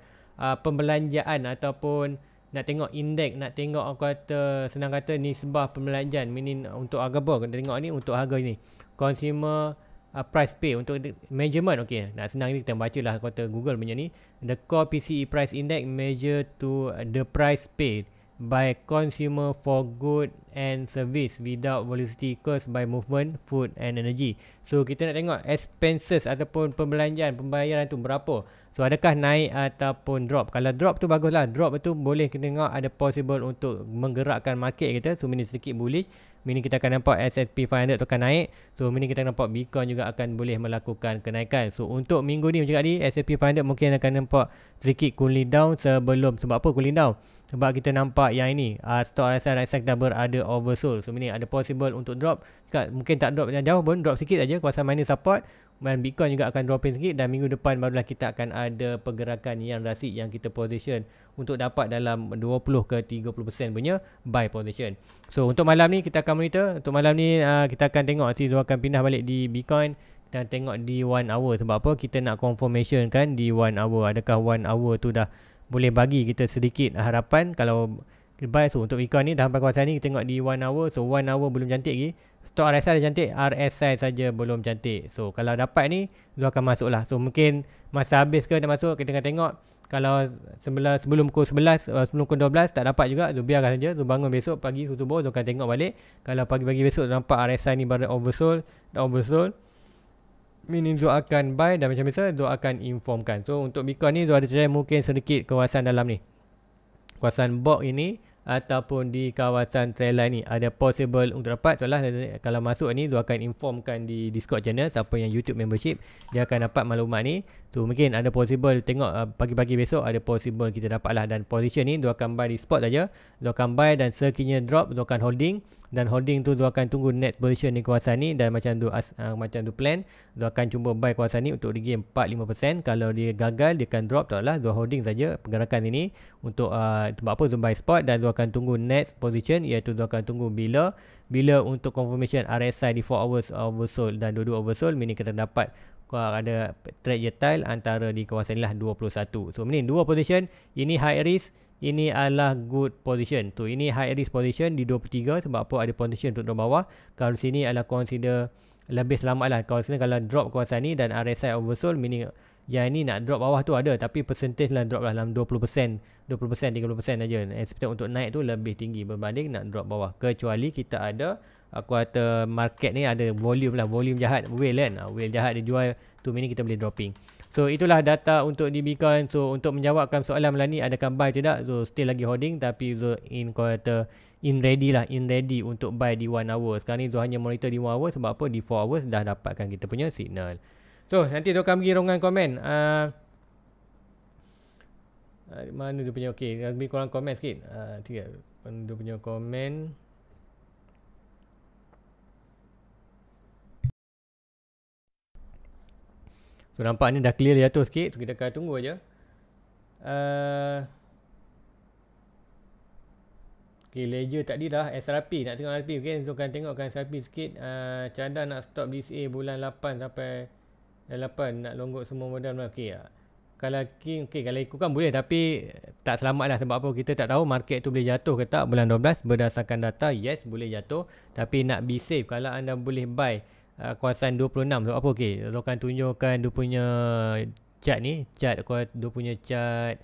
pembelanjaan ataupun nak tengok indeks nak tengok kata senang kata ni sebah pembelanjaan meaning untuk harga apa kita tengok ni untuk harga ni consumer uh, price pay untuk measurement okey nak senang ni kita bacalah kata Google punya ni the core PCE price index measure to the price paid by consumer for good and service without velocity caused by movement, food and energy. So kita nak tengok expenses ataupun pembelanjaan, pembayaran tu berapa. So adakah naik ataupun drop. Kalau drop tu baguslah. Drop tu boleh kita tengok ada possible untuk menggerakkan market kita. So mini sedikit bullish. Mini kita akan nampak S&P 500 akan naik. So mini kita nampak Bitcoin juga akan boleh melakukan kenaikan. So untuk minggu ni macam tadi S&P 500 mungkin akan nampak sedikit cooling down sebelum. Sebab apa cooling down? sebab kita nampak yang ini uh, ah, stock RSI RSI dah berada oversold so ini ada possible untuk drop mungkin tak drop yang jauh pun drop sikit saja kawasan mana support dan Bitcoin juga akan dropping sikit dan minggu depan barulah kita akan ada pergerakan yang rasik yang kita position untuk dapat dalam 20 ke 30% punya buy position so untuk malam ni kita akan monitor untuk malam ni uh, kita akan tengok si Zul akan pindah balik di Bitcoin dan tengok di one hour sebab apa kita nak confirmation kan di one hour adakah one hour tu dah boleh bagi kita sedikit harapan kalau Baik, so untuk ikan ni dah sampai kawasan ni kita tengok di 1 hour so 1 hour belum cantik lagi stok RSI dah cantik RSI saja belum cantik so kalau dapat ni dia akan masuk lah so mungkin masa habis ke nak masuk kita tengah tengok kalau sebelah, sebelum pukul 11 eh, sebelum pukul 12 tak dapat juga so biarkan saja so bangun besok pagi subuh dia akan tengok balik kalau pagi-pagi besok nampak RSI ni baru oversold dah oversold Mini Zul akan buy dan macam biasa Zul akan informkan. So untuk Bitcoin ni Zul ada cerai mungkin sedikit kawasan dalam ni. Kawasan box ini ataupun di kawasan trail ni ada possible untuk dapat soalah kalau masuk ni Zul akan informkan di Discord channel siapa yang YouTube membership dia akan dapat maklumat ni. Tu so, mungkin ada possible tengok uh, pagi-pagi besok ada possible kita dapat lah dan position ni Zul akan buy di spot saja. Zul akan buy dan sekiranya drop Zul akan holding dan holding tu dia akan tunggu net position ni kawasan ni dan macam tu as, uh, macam tu plan dia akan cuba buy kawasan ni untuk regain 4 5% kalau dia gagal dia akan drop taklah dua holding saja pergerakan ini untuk uh, tempat apa tu buy spot dan dia akan tunggu net position iaitu dia akan tunggu bila bila untuk confirmation RSI di 4 hours oversold dan 2-2 oversold meaning kita dapat kau ada trade tail antara di kawasan inilah 21. So ini dua position, ini high risk, ini adalah good position. Tu so, ini high risk position di 23 sebab apa ada position untuk turun bawah. Kalau sini adalah consider lebih selamat lah. Kalau sini kalau drop kawasan ni dan RSI oversold meaning yang ini nak drop bawah tu ada tapi percentage lah drop lah dalam 20% 20% 30% aja. Expect untuk naik tu lebih tinggi berbanding nak drop bawah. Kecuali kita ada aku kata market ni ada volume lah volume jahat whale kan ah, whale jahat dia jual tu mini kita boleh dropping so itulah data untuk DB coin so untuk menjawabkan soalan malam ni adakah buy tidak so still lagi holding tapi so in kata in ready lah in ready untuk buy di 1 hour sekarang ni so hanya monitor di 1 hour sebab apa di 4 hours dah dapatkan kita punya signal so nanti tu akan pergi ruangan komen uh, mana tu punya okey bagi korang komen sikit uh, tiga tu punya komen So nampaknya dah clear dia tu sikit. So kita akan tunggu aja. Uh, okay, ledger tadi dah SRP. Nak tengok SRP. Okay, so akan tengokkan SRP sikit. Uh, canda nak stop DCA bulan 8 sampai 8. Eh, nak longgok semua modal. Okay, uh. Kalau king, okay, kalau ikutkan boleh tapi tak selamat lah sebab apa kita tak tahu market tu boleh jatuh ke tak bulan 12 berdasarkan data yes boleh jatuh tapi nak be safe kalau anda boleh buy uh, kuasan 26 sebab apa okey dia akan tunjukkan dia punya chat ni chart dia punya chat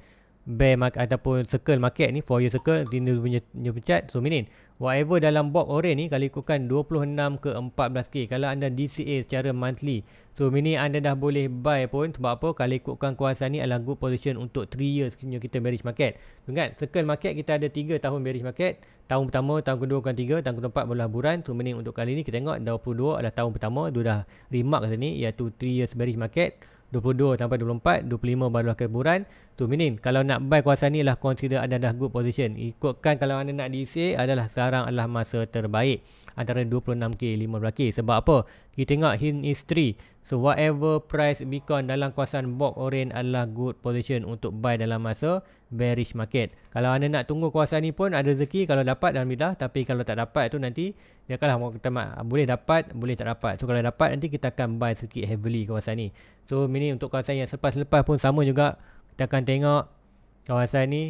bear market ataupun circle market ni 4 year circle ni punya, punya, punya chart so meaning whatever dalam box orange ni kalau ikutkan 26 ke 14k kalau anda DCA secara monthly so meaning anda dah boleh buy pun sebab apa kalau ikutkan kuasa ni adalah good position untuk 3 years punya kita bearish market so kan circle market kita ada 3 tahun bearish market tahun pertama tahun kedua kan tiga, tahun keempat belah buran so meaning untuk kali ni kita tengok 22 adalah tahun pertama dia dah remark kat sini iaitu 3 years bearish market 22 sampai 24, 25 barulah keburan. Tu minin. Kalau nak buy kuasa ni lah consider anda dah good position. Ikutkan kalau anda nak diisi adalah sekarang adalah masa terbaik. Antara 26K, 15K. Sebab apa? Kita tengok history. So whatever price Bitcoin dalam kawasan box orange adalah good position untuk buy dalam masa bearish market. Kalau anda nak tunggu kawasan ni pun ada rezeki kalau dapat alhamdulillah tapi kalau tak dapat tu nanti dia akanlah kita mak, boleh dapat boleh tak dapat. So kalau dapat nanti kita akan buy sikit heavily kawasan ni. So mini untuk kawasan yang selepas-lepas pun sama juga kita akan tengok kawasan ni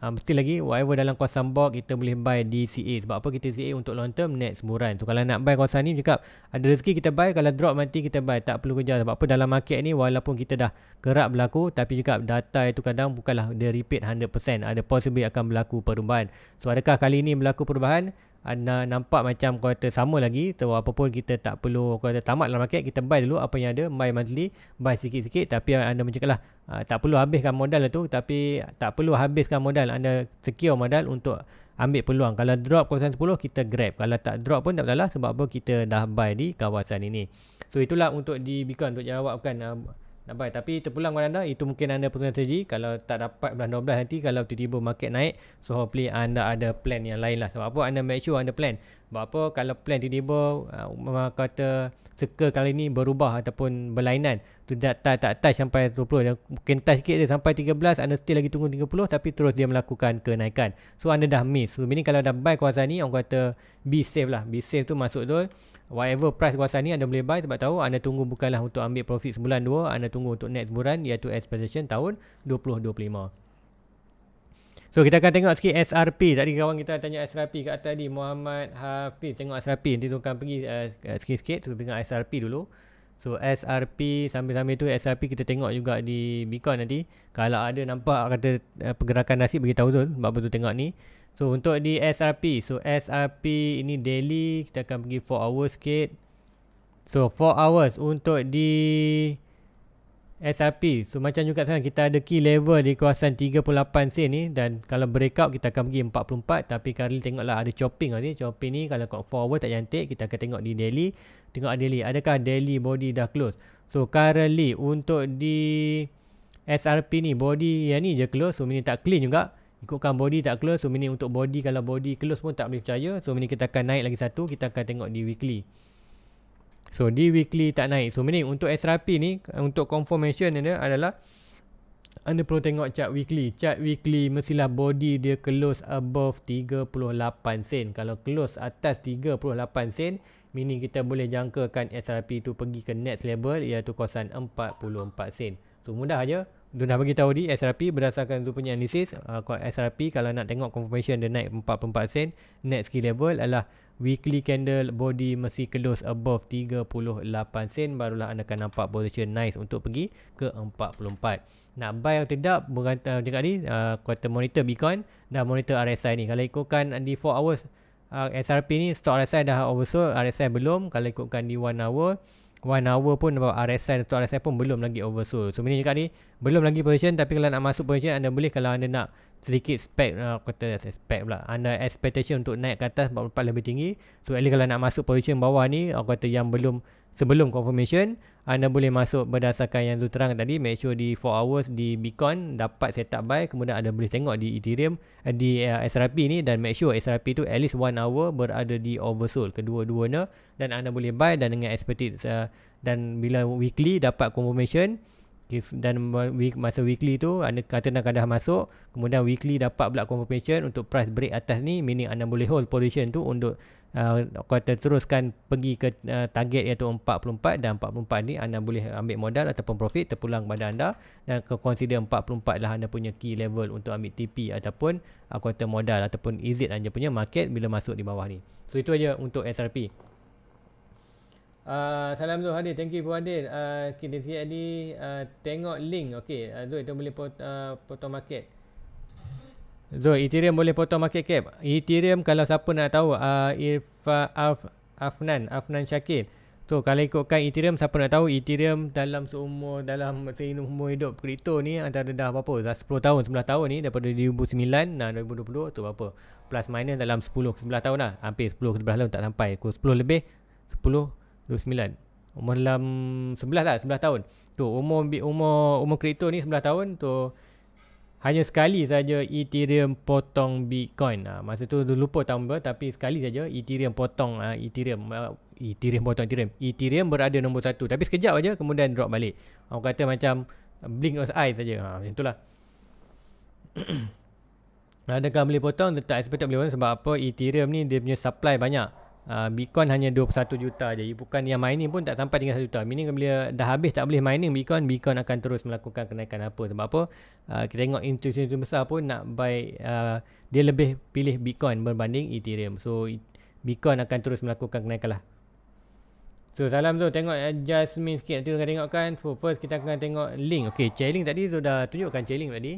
uh, mesti lagi whatever dalam kawasan box kita boleh buy di CA sebab apa kita CA untuk long term next semburan tu kalau nak buy kawasan ni cakap ada rezeki kita buy kalau drop mati kita buy tak perlu kejar sebab apa dalam market ni walaupun kita dah kerap berlaku tapi juga data itu kadang bukanlah dia repeat 100% ada possibility akan berlaku perubahan so adakah kali ni berlaku perubahan uh, nampak macam kau kata sama lagi so apapun kita tak perlu kau kata tamat dalam market kita buy dulu apa yang ada buy monthly buy sikit-sikit tapi anda mencakap lah uh, tak perlu habiskan modal lah tu tapi tak perlu habiskan modal anda secure modal untuk ambil peluang kalau drop kawasan 10 kita grab kalau tak drop pun tak apa sebab apa kita dah buy di kawasan ini so itulah untuk di Bitcoin untuk jawabkan uh, Dapat. Tapi terpulang kepada anda, itu mungkin anda perlu strategi. Kalau tak dapat bulan 12 nanti, kalau tiba-tiba market naik, so hopefully anda ada plan yang lain lah. Sebab apa anda make sure anda plan. Sebab apa kalau plan tiba-tiba, uh, kata circle kali ni berubah ataupun berlainan. Tu tak, tak, tak sampai 20. Dan mungkin touch sikit je sampai 13, anda still lagi tunggu 30 tapi terus dia melakukan kenaikan. So anda dah miss. So ini kalau dah buy kawasan ni, orang kata be safe lah. Be safe tu masuk tu whatever price kawasan ni anda boleh buy sebab tahu anda tunggu bukanlah untuk ambil profit sebulan dua anda tunggu untuk next bulan iaitu expiration tahun 2025 so kita akan tengok sikit SRP tadi kawan kita tanya SRP kat atas tadi Muhammad Hafiz tengok SRP nanti tu akan pergi uh, sikit-sikit tu tengok SRP dulu So SRP sambil-sambil tu SRP kita tengok juga di Bitcoin nanti. Kalau ada nampak kata eh, pergerakan nasib bagi tahu tu sebab betul tengok ni. So untuk di SRP, so SRP ini daily kita akan pergi 4 hours sikit. So 4 hours untuk di SRP. So macam juga sekarang kita ada key level di kawasan 38 sen ni dan kalau breakout kita akan pergi 44 tapi kali tengoklah ada chopping lah ni. Chopping ni kalau kau 4 hours tak cantik kita akan tengok di daily. Tengok daily adakah daily body dah close. So currently untuk di SRP ni body yang ni je close so ini tak clean juga ikutkan body tak close so meaning untuk body kalau body close pun tak boleh percaya so meaning kita akan naik lagi satu kita akan tengok di weekly so di weekly tak naik so meaning untuk SRP ni untuk confirmation dia adalah anda perlu tengok chart weekly chart weekly mestilah body dia close above 38 sen kalau close atas 38 sen meaning kita boleh jangkakan SRP tu pergi ke next level iaitu kawasan 44 sen so mudah aja. Dia dah bagi tahu di SRP berdasarkan tu punya analisis kau uh, SRP kalau nak tengok confirmation dia naik 44 sen next key level adalah weekly candle body mesti close above 38 sen barulah anda akan nampak position nice untuk pergi ke 44 nak buy atau tidak berkata uh, dekat ni uh, quarter monitor Bitcoin dan monitor RSI ni kalau ikutkan di 4 hours uh, SRP ni stock RSI dah oversold RSI belum kalau ikutkan di 1 hour One hour pun about RSI Atau RSI pun belum lagi oversold So meaning cakap ni Belum lagi position Tapi kalau nak masuk position Anda boleh Kalau anda nak sedikit spek uh, lah, kata spek pula anda expectation untuk naik ke atas 44 lebih tinggi so kalau nak masuk position bawah ni aku kata yang belum sebelum confirmation anda boleh masuk berdasarkan yang tu terang tadi make sure di 4 hours di Bitcoin dapat set up buy kemudian anda boleh tengok di Ethereum uh, di uh, eh, SRP ni dan make sure SRP tu at least 1 hour berada di oversold kedua-duanya dan anda boleh buy dan dengan expected uh, dan bila weekly dapat confirmation dan masa weekly tu anda kata nak ada masuk kemudian weekly dapat pula confirmation untuk price break atas ni meaning anda boleh hold position tu untuk uh, kata teruskan pergi ke uh, target iaitu 44 dan 44 ni anda boleh ambil modal ataupun profit terpulang pada anda dan ke consider 44 lah anda punya key level untuk ambil TP ataupun uh, kata modal ataupun exit anda punya market bila masuk di bawah ni so itu aja untuk SRP Ah, salam Zul Hadi. Thank you Puan Hadi. Uh, ah, kita uh, ah, tengok link. Okey, uh, Zul itu boleh pot, uh, potong market. Zul, Ethereum boleh potong market cap. Ethereum kalau siapa nak tahu, uh, Irfa, Af, Afnan, Afnan Syakir. So kalau ikutkan Ethereum, siapa nak tahu Ethereum dalam seumur, dalam seumur hidup kripto ni antara dah berapa? Dah 10 tahun, 11 tahun ni daripada 2009 dan 2022 tu berapa? Plus minus dalam 10 ke 11 tahun lah. Hampir 10 ke 11 tahun tak sampai. Kalau 10 lebih, 10 29. Umur dalam 11 lah, 11 tahun. Tu umur umur umur kripto ni 11 tahun tu hanya sekali saja Ethereum potong Bitcoin. Ha, masa tu dulu lupa tahun berapa tapi sekali saja Ethereum potong ha, Ethereum uh, Ethereum potong Ethereum. Ethereum berada nombor satu. tapi sekejap aja kemudian drop balik. Orang kata macam blink of eye saja. Ha, macam itulah. Adakah boleh potong? Tak expected boleh potong sebab apa? Ethereum ni dia punya supply banyak. Ah, Bitcoin hanya 21 juta je. Bukan yang mining pun tak sampai dengan 1 juta. Mining bila dah habis tak boleh mining Bitcoin, Bitcoin akan terus melakukan kenaikan apa. Sebab apa? Ah, kita tengok institusi besar pun nak buy, ah, dia lebih pilih Bitcoin berbanding Ethereum. So, Bitcoin akan terus melakukan kenaikan lah. So, salam Zul. Tengok eh, Jasmine sikit. Nanti kita tengokkan. So, first kita akan tengok link. Okay, chain link tadi Zul dah tunjukkan chain link tadi.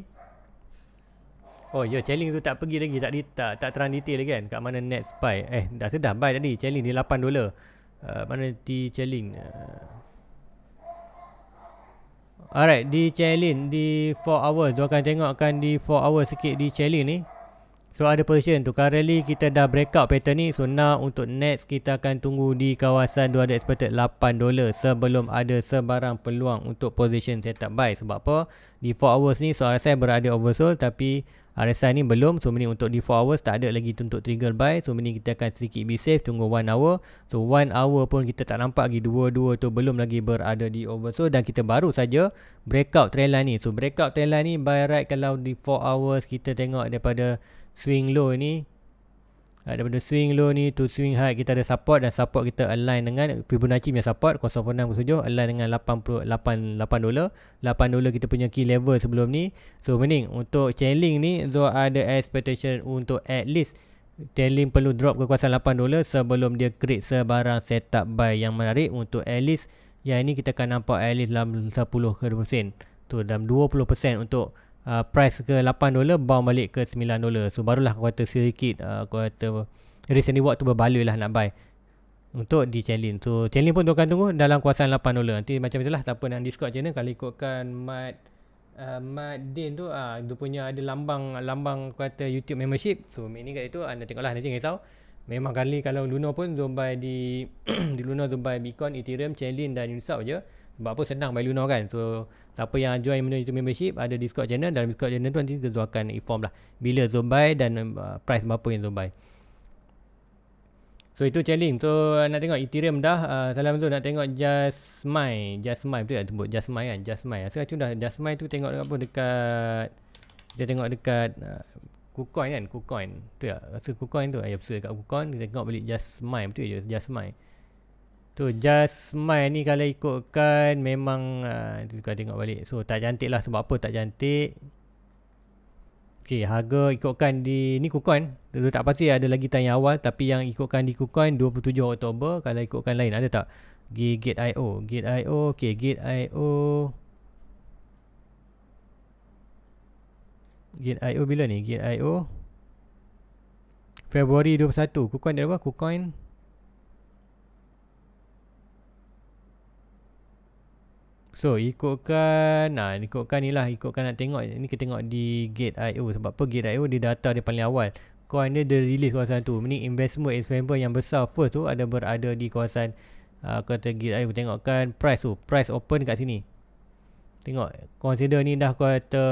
Oh ya, yeah, challenge tu tak pergi lagi, tak di, tak, tak terang detail kan kat mana next buy. Eh, dah sedah buy tadi. Challenge ni 8 dolar. Uh, mana di challenge? Uh. Alright, di challenge di 4 hours. Tu akan tengokkan di 4 hours sikit di challenge ni. So ada position tu. Currently kita dah breakout pattern ni. So now untuk next kita akan tunggu di kawasan 200 expected 8 dolar sebelum ada sebarang peluang untuk position setup buy. Sebab apa? Di 4 hours ni so saya berada oversold tapi RSI ni belum so meaning untuk di 4 hours tak ada lagi untuk trigger buy so meaning kita akan sedikit be safe tunggu 1 hour so 1 hour pun kita tak nampak lagi 2-2 tu belum lagi berada di over. So, dan kita baru saja breakout trend line ni so breakout trend line ni buy right kalau di 4 hours kita tengok daripada swing low ni Uh, daripada swing low ni to swing high kita ada support dan support kita align dengan Fibonacci punya support 0.67 align dengan 88 8 dolar 8 dolar kita punya key level sebelum ni so meaning untuk channeling ni so ada expectation untuk at least channeling perlu drop ke kuasa 8 dolar sebelum dia create sebarang setup buy yang menarik untuk at least yang ini kita akan nampak at least dalam 10 ke 20 sen tu dalam 20% untuk uh, price ke 8 dolar bawa balik ke 9 dolar so barulah aku kata sedikit uh, aku kata recent reward tu berbaloi lah nak buy untuk di challenge so challenge pun tuan-tuan tunggu dalam kuasa 8 dolar nanti macam itulah siapa nak discord channel kalau ikutkan mat Uh, Mat Din tu uh, dia punya ada lambang lambang kata YouTube membership. So ini kat itu ah, anda tengoklah nanti risau. Memang kali kalau Luna pun zombie di di Luna zombie Bitcoin, Ethereum, Chainlink dan Uniswap je sebab apa senang by Luna kan so siapa yang join menuju membership ada discord channel dalam discord channel tu nanti kita akan inform lah bila Zoom buy dan uh, price berapa yang Zoom buy so itu challenge so nak tengok ethereum dah uh, salam Zoom nak tengok just my just my betul tak sebut just my kan just my rasa macam dah just my tu tengok dekat apa dekat kita tengok dekat uh, kucoin kan kucoin tu tak rasa kucoin tu ayah besar dekat kucoin kita tengok balik just my betul je just my tu just smile ni kalau ikutkan memang uh, ah, tu kau tengok balik so tak cantik lah sebab apa tak cantik ok harga ikutkan di ni kukon tu tak pasti ada lagi tanya awal tapi yang ikutkan di kukon 27 Oktober kalau ikutkan lain ada tak Gate IO gate.io gate.io ok Gate IO bila ni Gate IO Februari 21 kukon dia apa kukon So ikutkan nah ikutkan inilah ikutkan nak tengok ni kita tengok di Gate IO sebab apa IO dia data dia paling awal coin dia dia release kawasan tu meaning investment example yang besar first tu ada berada di kawasan uh, ah, kata gate.io tengokkan price tu price open kat sini tengok consider ni dah kata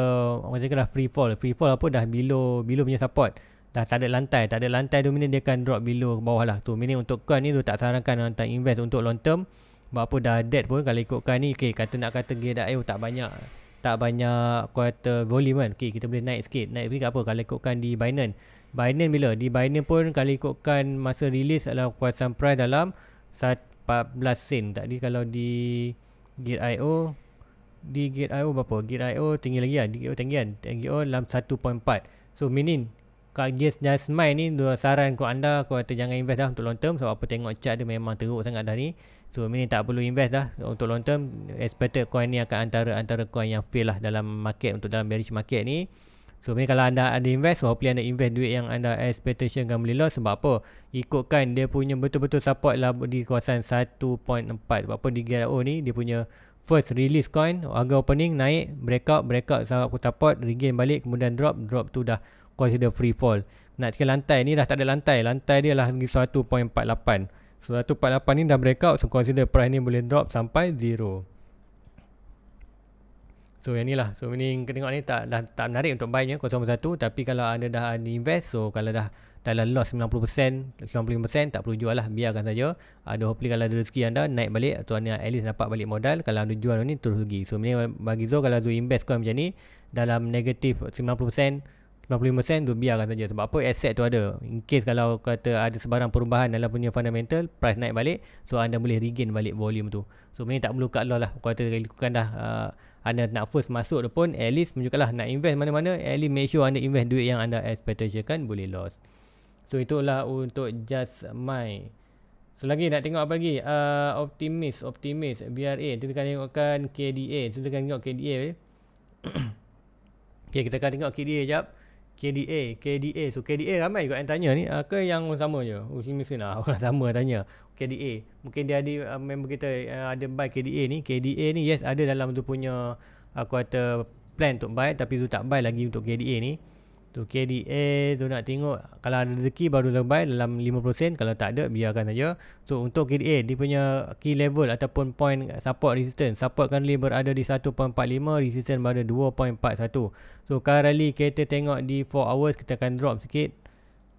macam dah free fall free fall apa dah below below punya support dah tak ada lantai tak ada lantai tu meaning dia akan drop below ke bawah lah tu meaning untuk coin ni tu tak sarankan orang tak invest untuk long term Berapa dah dead pun kalau ikutkan ni okay kata nak kata gear dah eh, tak banyak tak banyak quarter volume kan okey kita boleh naik sikit naik pergi apa kalau ikutkan di Binance Binance bila di Binance pun kalau ikutkan masa release adalah kuasan price dalam 14 sen tadi kalau di gear IO di gear IO berapa gear IO tinggi lagi lah. kan di gear tinggi kan tinggi dalam 1.4 so meaning kalau gear just mine ni dua saran kepada anda kalau kata jangan invest dah untuk long term sebab apa tengok chart dia memang teruk sangat dah ni So ini tak perlu invest dah untuk long term expected coin ni akan antara antara coin yang fail lah dalam market untuk dalam bearish market ni. So ini kalau anda ada invest, so hopefully anda invest duit yang anda expectation akan beli loss sebab apa? Ikutkan dia punya betul-betul support lah di kawasan 1.4 sebab apa di GRO ni dia punya first release coin harga opening naik breakout breakout sangat support regain balik kemudian drop drop tu dah consider free fall nak cakap lantai ni dah tak ada lantai lantai dia lah 1.48 So 148 ni dah breakout so consider price ni boleh drop sampai 0. So yang ni lah. So ini kena tengok ni tak dah tak menarik untuk buy ni 0.1 tapi kalau anda dah invest so kalau dah dalam loss 90%, 95% tak perlu jual lah. Biarkan saja. Ada ah, hopefully kalau ada rezeki anda naik balik atau anda at least dapat balik modal. Kalau anda jual ni terus rugi. So ini bagi Zul kalau Zul invest coin macam ni dalam negatif 90% 65% tu biarkan saja sebab apa aset tu ada in case kalau kata ada sebarang perubahan dalam punya fundamental price naik balik so anda boleh regain balik volume tu so mungkin tak perlu cut loss lah kata lakukan dah uh, anda nak first masuk tu pun at least menunjukkanlah nak invest mana-mana at least make sure anda invest duit yang anda expectation boleh loss so itulah untuk just my So lagi nak tengok apa lagi? Uh, optimis, optimis, BRA. Kita akan tengokkan KDA. Kita akan tengok KDA. Eh. okay, kita akan tengok KDA sekejap. KDA, KDA. So KDA ramai juga yang tanya ni. Uh, ke yang sama je? Oh, sini sini lah. Orang sama tanya. KDA. Mungkin dia ada uh, member kita uh, ada buy KDA ni. KDA ni yes ada dalam tu punya uh, kata plan untuk buy. Tapi tu tak buy lagi untuk KDA ni tu KDA tu nak tengok kalau ada rezeki baru terbaik dalam 50% kalau tak ada biarkan saja so untuk KDA dia punya key level ataupun point support resistance support currently berada di 1.45 resistance berada 2.41 so currently kita tengok di 4 hours kita akan drop sikit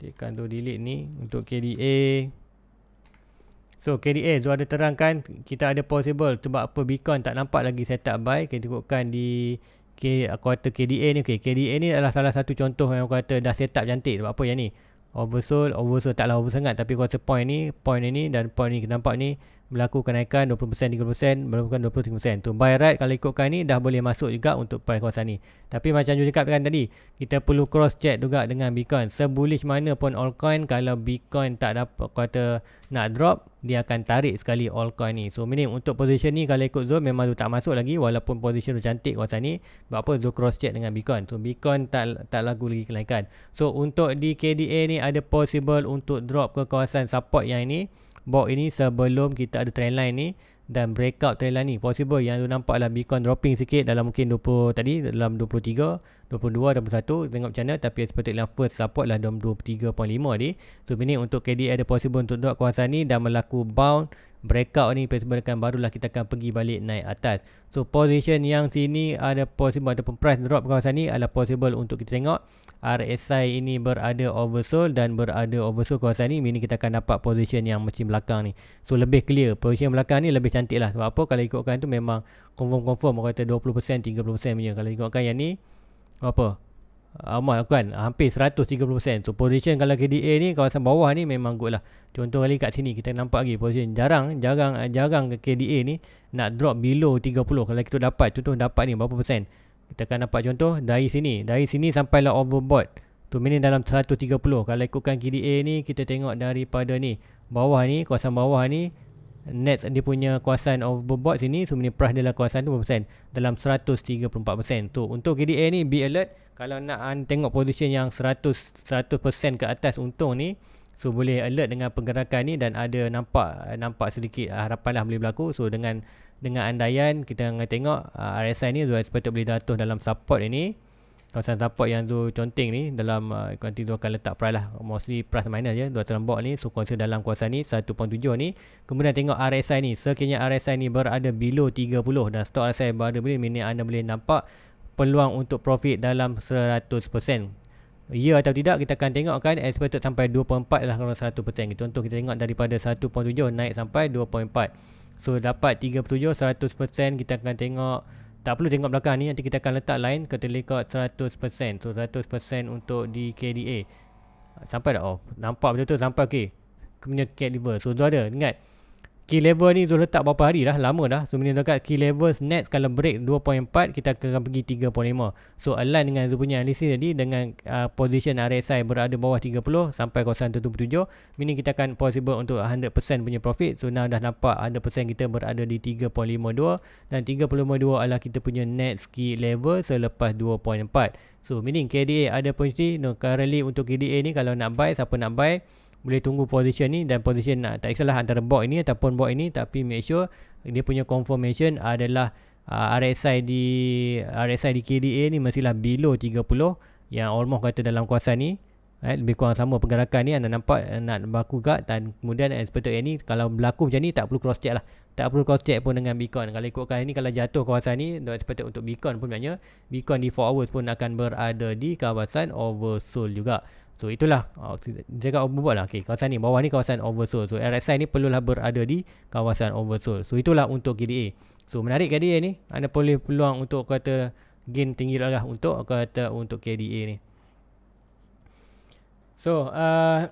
tekan tu delete ni untuk KDA So KDA tu ada terangkan kita ada possible sebab apa Bitcoin tak nampak lagi setup buy kita tengokkan di K, quarter KDA ni okay. KDA ni adalah salah satu contoh yang kata dah setup cantik sebab apa yang ni oversold oversold taklah oversold sangat tapi quarter point ni point ni dan point ni nampak ni berlaku kenaikan 20% 30% melakukan 20 30%. Tu buy right kalau ikutkan ni dah boleh masuk juga untuk price kawasan ni. Tapi macam you cakap kan tadi, kita perlu cross check juga dengan Bitcoin. Sebullish mana pun altcoin kalau Bitcoin tak dapat kata nak drop, dia akan tarik sekali altcoin ni. So meaning untuk position ni kalau ikut zone memang tu tak masuk lagi walaupun position tu cantik kawasan ni, sebab apa? Zo cross check dengan Bitcoin. So Bitcoin tak tak lagu lagi kenaikan. So untuk di KDA ni ada possible untuk drop ke kawasan support yang ini box ini sebelum kita ada trendline ni dan breakout trendline ni possible yang tu nampak lah Bitcoin dropping sikit dalam mungkin 20 tadi dalam 23 22 21 tengok macam mana tapi expected lah first support lah 23.5 ni so ini untuk KDI ada possible untuk duduk kawasan ni dan melaku bound breakout ni possible kan barulah kita akan pergi balik naik atas so position yang sini ada possible ataupun price drop kawasan ni adalah possible untuk kita tengok RSI ini berada oversold dan berada oversold kawasan ni ini kita akan dapat position yang macam belakang ni so lebih clear position belakang ni lebih cantik lah sebab apa kalau ikutkan tu memang confirm-confirm orang kata 20% 30% punya kalau ikutkan yang ni apa amal kan hampir 130% so position kalau KDA ni kawasan bawah ni memang good lah contoh kali kat sini kita nampak lagi position jarang jarang jarang KDA ni nak drop below 30 kalau kita dapat contoh dapat ni berapa persen kita akan dapat contoh dari sini dari sini sampai lah overbought tu mini dalam 130 kalau ikutkan KDA ni kita tengok daripada ni bawah ni kawasan bawah ni Nets dia punya kuasaan overbought sini so punya price lah dalam kuasaan tu persen dalam 134% tu untuk KDA ni be alert kalau nak ah, tengok position yang 100 100% ke atas untung ni so boleh alert dengan pergerakan ni dan ada nampak ah, nampak sedikit ah, harapan lah boleh berlaku so dengan dengan andaian kita tengok uh, RSI ni sepatutnya boleh jatuh dalam support ini kawasan tapak yang tu conteng ni dalam uh, nanti dia akan letak price lah mostly price minus je dua terlambak ni so kuasa dalam kuasa ni 1.7 ni kemudian tengok RSI ni sekiranya RSI ni berada below 30 dan stock RSI berada boleh minit anda boleh nampak peluang untuk profit dalam 100% Ya atau tidak kita akan tengok kan expected sampai 2.4 lah kalau 100% gitu. Contoh kita tengok daripada 1.7 naik sampai 2.4. So dapat 37 100% kita akan tengok tak perlu tengok belakang ni nanti kita akan letak line kategori kot 100% so 100% untuk di KDA sampai dah. oh nampak betul-betul sampai okey punya cat liver so tu ada ingat key level ni Zul letak berapa hari dah lama dah so bila dekat key levels next kalau break 2.4 kita akan pergi 3.5 so align dengan Zul punya analisis tadi dengan uh, position RSI berada bawah 30 sampai kawasan 77 meaning kita akan possible untuk 100% punya profit so now dah nampak 100% kita berada di 3.52 dan 3.52 adalah kita punya next key level selepas 2.4 so meaning KDA ada potensi no, currently untuk KDA ni kalau nak buy siapa nak buy boleh tunggu position ni dan position uh, tak kisahlah antara bot ini ataupun bot ini tapi make sure dia punya confirmation adalah uh, ah, RSI di RSI di KDA ni mestilah below 30 yang almost kata dalam kuasa ni eh, lebih kurang sama pergerakan ni anda nampak eh, nak baku guard dan kemudian seperti yang ni kalau berlaku macam ni tak perlu cross check lah tak perlu cross check pun dengan Bitcoin kalau ikutkan ni kalau jatuh kawasan ni expected untuk Bitcoin pun maknanya Bitcoin di 4 hours pun akan berada di kawasan oversold juga So itulah Jangan ah, overbought lah okay, Kawasan ni bawah ni kawasan oversold So RSI ni perlulah berada di kawasan oversold So itulah untuk KDA So menarik KDA ni Anda boleh peluang untuk kata Gain tinggi lah, lah untuk kata untuk KDA ni So uh, ah,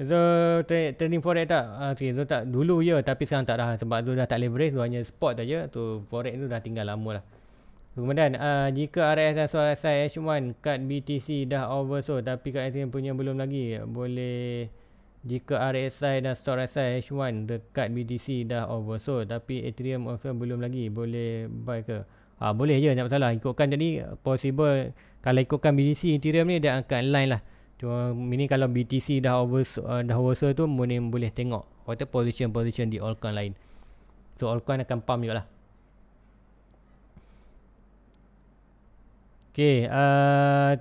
So trading forex tak? Uh, ah, okay, so tak dulu ya tapi sekarang tak dah Sebab tu dah tak leverage tu hanya spot saja tu forex tu dah tinggal lama lah Kemudian uh, jika RS dan SOSI H1 kad BTC dah oversold tapi kad Ethereum punya belum lagi boleh jika RSI dan store SI H1 dekat BTC dah oversold tapi Ethereum offer belum lagi boleh buy ke? ha, boleh je tak masalah. Ikutkan jadi possible kalau ikutkan BTC Ethereum ni dia akan line lah. Cuma ini kalau BTC dah oversold uh, ah, dah oversold tu boleh boleh tengok. Kata position position di altcoin lain. So altcoin akan pump lah. Okay, uh,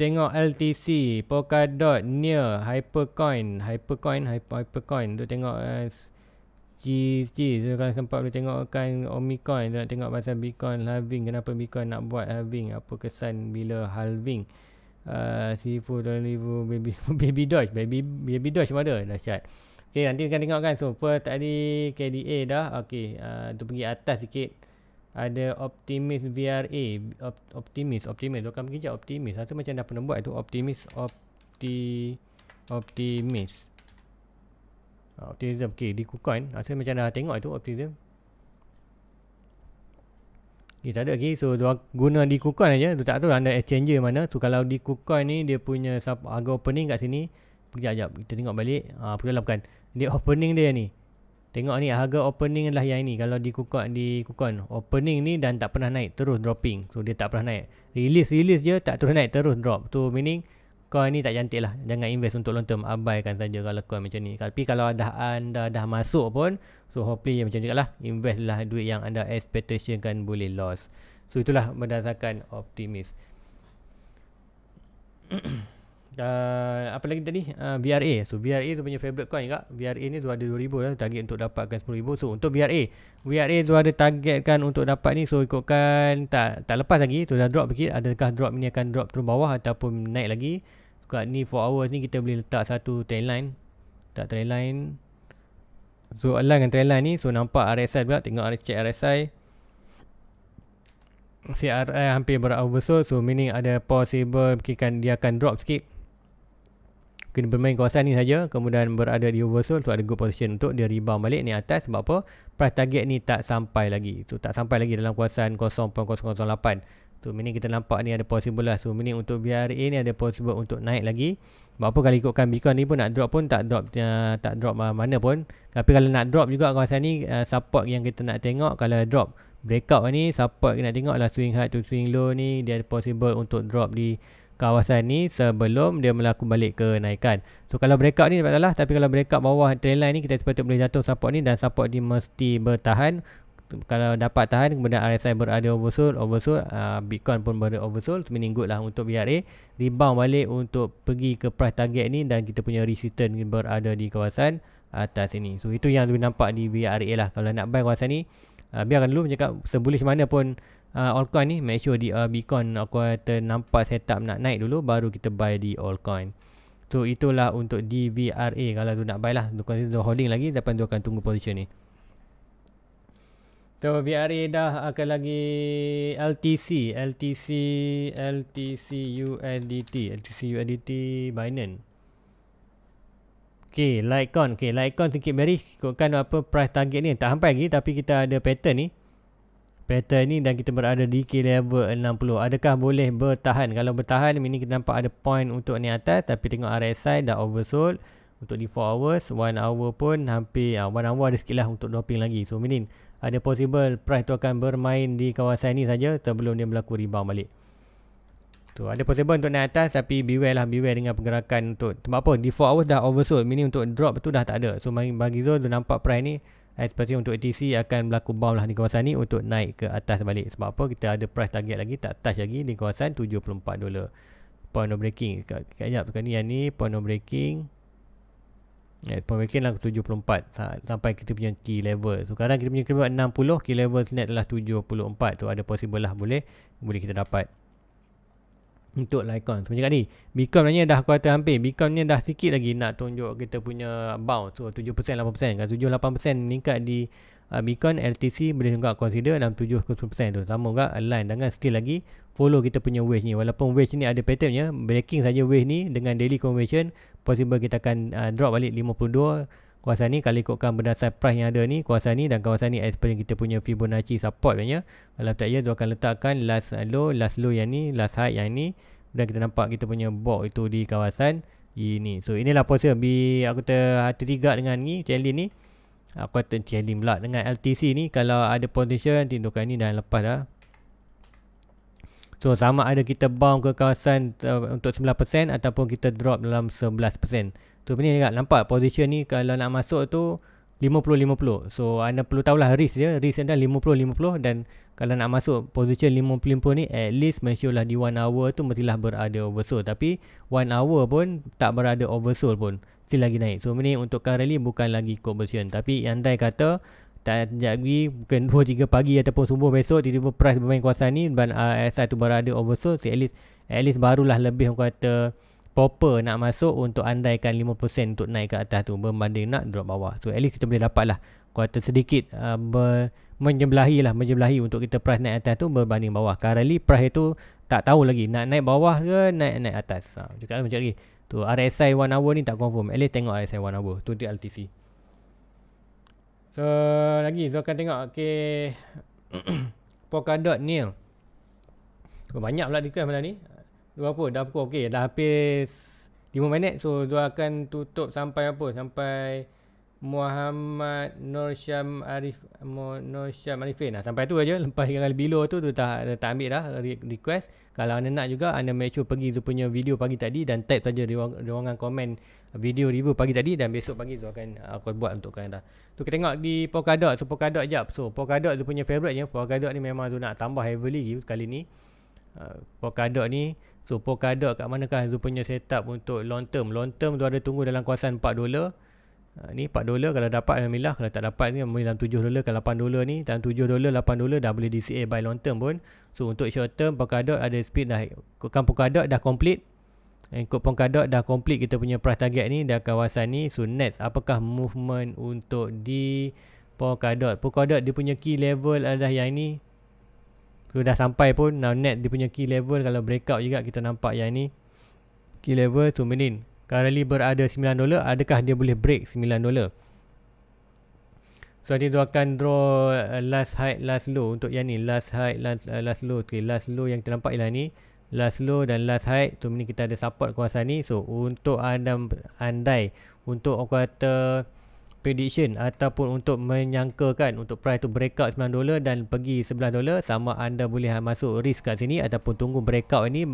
tengok LTC, Polkadot, Near, Hypercoin, Hypercoin, Hyper, Hypercoin tu tengok uh, G, so, kalau sempat boleh tengokkan Omicoin nak tengok pasal Bitcoin halving kenapa Bitcoin nak buat halving apa kesan bila halving uh, 1000 dan 1000 baby baby dodge baby baby dodge mana dahsyat Okay, nanti kita tengokkan so per tadi KDA dah okey uh, tu pergi atas sikit ada optimis VRA op, optimis optimis bukan pergi je optimis rasa macam dah pernah buat tu optimis opti optimis ah, optimism okey di kukan rasa macam dah tengok tu optimism Okay, tak ada okay. So, guna di KuCoin aja. Tu tak tahu anda exchanger mana. So, kalau di KuCoin ni dia punya harga opening kat sini. Kejap, kejap. Kita tengok balik. Ah, perlu perlahan Dia opening dia ni. Tengok ni harga opening adalah yang ini kalau di kukon di kukon opening ni dan tak pernah naik terus dropping so dia tak pernah naik release release je tak terus naik terus drop tu meaning coin ni tak cantik lah jangan invest untuk long term abaikan saja kalau coin macam ni tapi kalau dah anda dah masuk pun so hopefully macam ni lah invest lah duit yang anda expectation kan boleh loss so itulah berdasarkan optimis uh, apa lagi tadi uh, ah, VRA so VRA tu punya favorite coin juga VRA ni tu ada 2000 lah target untuk dapatkan 10000 so untuk VRA VRA tu ada targetkan untuk dapat ni so ikutkan tak tak lepas lagi tu dah drop sikit adakah drop ni akan drop turun bawah ataupun naik lagi kat ni 4 hours ni kita boleh letak satu trend line tak trend line so align dengan trend line ni so nampak RSI pula tengok RSI check RSI CRI hampir ber-oversold so meaning ada possible mungkin dia akan drop sikit kena bermain kawasan ni saja kemudian berada di reversal tu ada good position untuk dia rebound balik ni atas sebab apa price target ni tak sampai lagi tu tak sampai lagi dalam kawasan 0.008 So, ini kita nampak ni ada possible lah. So, ini untuk BRA ni ada possible untuk naik lagi. Sebab apa kalau ikutkan Bitcoin ni pun nak drop pun tak drop uh, tak drop uh, mana pun. Tapi kalau nak drop juga kawasan ni uh, support yang kita nak tengok. Kalau drop breakout ni support kita nak tengok lah swing high to swing low ni. Dia ada possible untuk drop di kawasan ni sebelum dia melakukan balik kenaikan. So kalau breakout ni dapat salah tapi kalau breakout bawah trendline ni kita sepatutnya boleh jatuh support ni dan support ni mesti bertahan. Kalau dapat tahan kemudian RSI berada oversold, oversold, uh, Bitcoin pun berada oversold, meaning good lah untuk BRA. Rebound balik untuk pergi ke price target ni dan kita punya resistance berada di kawasan atas ini. So itu yang lebih nampak di BRA lah. Kalau nak buy kawasan ni, uh, biarkan dulu cakap sebullish mana pun uh, altcoin ni make sure di uh, Bitcoin uh, aku kata nampak setup nak naik dulu baru kita buy di altcoin. So itulah untuk DVRA kalau tu nak buy lah. Tu kau holding lagi depan tu akan tunggu position ni. So VRA dah akan lagi LTC, LTC, LTC USDT, LTC USDT Binance. Okay, Litecoin. Okay, Litecoin sikit beri. Ikutkan apa price target ni. Tak sampai lagi tapi kita ada pattern ni. Peta ni dan kita berada di key level 60 adakah boleh bertahan kalau bertahan ini kita nampak ada point untuk ni atas tapi tengok RSI dah oversold untuk di 4 hours 1 hour pun hampir 1 uh, ah, hour ada sikit lah untuk dropping lagi so meaning ada possible price tu akan bermain di kawasan ni saja sebelum dia berlaku rebound balik tu so, ada possible untuk naik atas tapi beware lah beware dengan pergerakan untuk sebab apa di 4 hours dah oversold mini untuk drop tu dah tak ada so bagi Zul tu nampak price ni especially eh, untuk ATC akan berlaku bomb lah di kawasan ni untuk naik ke atas balik sebab apa kita ada price target lagi tak touch lagi di kawasan 74 dolar point no breaking kejap sekarang ni yang ni point no breaking Yes, eh, point breaking lah 74 sampai kita punya key level. So, sekarang kita punya key level 60, key level net adalah 74. tu so, ada possible lah boleh, boleh kita dapat untuk Lycon. So, macam ni, Bitcoin ni dah kuartal hampir. Bitcoin ni dah sikit lagi nak tunjuk kita punya bounce. So, 7%, 8%. Kalau 7, 8% meningkat di uh, Bitcoin, LTC boleh juga consider dalam 7, 10% tu. Sama juga align dengan still lagi follow kita punya wave ni. Walaupun wave ni ada pattern ya. Breaking saja wave ni dengan daily conversion. Possible kita akan uh, drop balik 52 kawasan ni kalau ikutkan berdasar price yang ada ni kawasan ni dan kawasan ni experience kita punya Fibonacci support punya kalau tak ya dia akan letakkan last low last low yang ni last high yang ni dan kita nampak kita punya box itu di kawasan ini so inilah position B aku ter hati tiga dengan ni challenge ni aku ter challenge pula dengan LTC ni kalau ada position tindukan ni dan lepas dah So sama ada kita bound ke kawasan uh, untuk 9% ataupun kita drop dalam 11%. So benda ni juga nampak position ni kalau nak masuk tu 50-50. So anda perlu tahulah risk dia. Risk anda 50-50 dan kalau nak masuk position 50-50 ni at least make sure lah di 1 hour tu mestilah berada oversold. Tapi 1 hour pun tak berada oversold pun. Still lagi naik. So ini untuk currently bukan lagi ikut position. Tapi andai kata tak jadi bukan 2-3 pagi ataupun subuh besok tiba-tiba price bermain kuasa ni dan RSI ah, tu berada oversold. So at least, at least barulah lebih kata proper nak masuk untuk andaikan 5% untuk naik ke atas tu berbanding nak drop bawah. So at least kita boleh dapat lah kuota sedikit uh, menyebelahi lah menyebelahi untuk kita price naik atas tu berbanding bawah. Currently price tu tak tahu lagi nak naik bawah ke naik naik atas. Ha, juga lah macam lagi. Tu RSI 1 hour ni tak confirm. At least tengok RSI 1 hour. Tu dia LTC. So lagi Zulkan tengok. Okay. Polkadot ni oh, Banyak pula request malam ni. Dua pun dah pukul okey dah habis 5 minit so dua akan tutup sampai apa sampai Muhammad Norsham Arif Norsham Arifin Nah sampai tu aja lepas yang bilo tu tu tak tak ambil dah request kalau anda nak juga anda make sure pergi tu punya video pagi tadi dan tag saja ruang, ruangan komen video review pagi tadi dan besok pagi tu akan uh, aku buat untuk anda tu kita tengok di Polkadot so Polkadot jap so Polkadot tu punya favorite je Polkadot ni memang tu nak tambah heavily sekali ni uh, Polkadot ni So Polkadot kat manakah Zul punya setup untuk long term. Long term tu ada tunggu dalam kawasan 4 dolar. Ha, ni 4 dolar kalau dapat Alhamdulillah. Kalau tak dapat ni dalam 7 dolar ke 8 dolar ni. Dalam 7 dolar, 8 dolar dah boleh DCA buy long term pun. So untuk short term Polkadot ada speed dah. Ikutkan Polkadot dah complete. Ikut Polkadot dah complete kita punya price target ni dah kawasan ni. So next apakah movement untuk di Polkadot. Polkadot dia punya key level adalah yang ni So dah sampai pun now net dia punya key level kalau breakout juga kita nampak yang ni key level tu menin currently berada 9 dolar adakah dia boleh break 9 dolar so nanti tu akan draw uh, last high last low untuk yang ni last high last, uh, last low okay, last low yang kita nampak ialah ni last low dan last high tu menin kita ada support kawasan ni so untuk anda andai untuk kuarter prediction ataupun untuk menyangkakan untuk price tu breakout 9 dolar dan pergi 11 dolar sama anda boleh ha, masuk risk kat sini ataupun tunggu breakout ni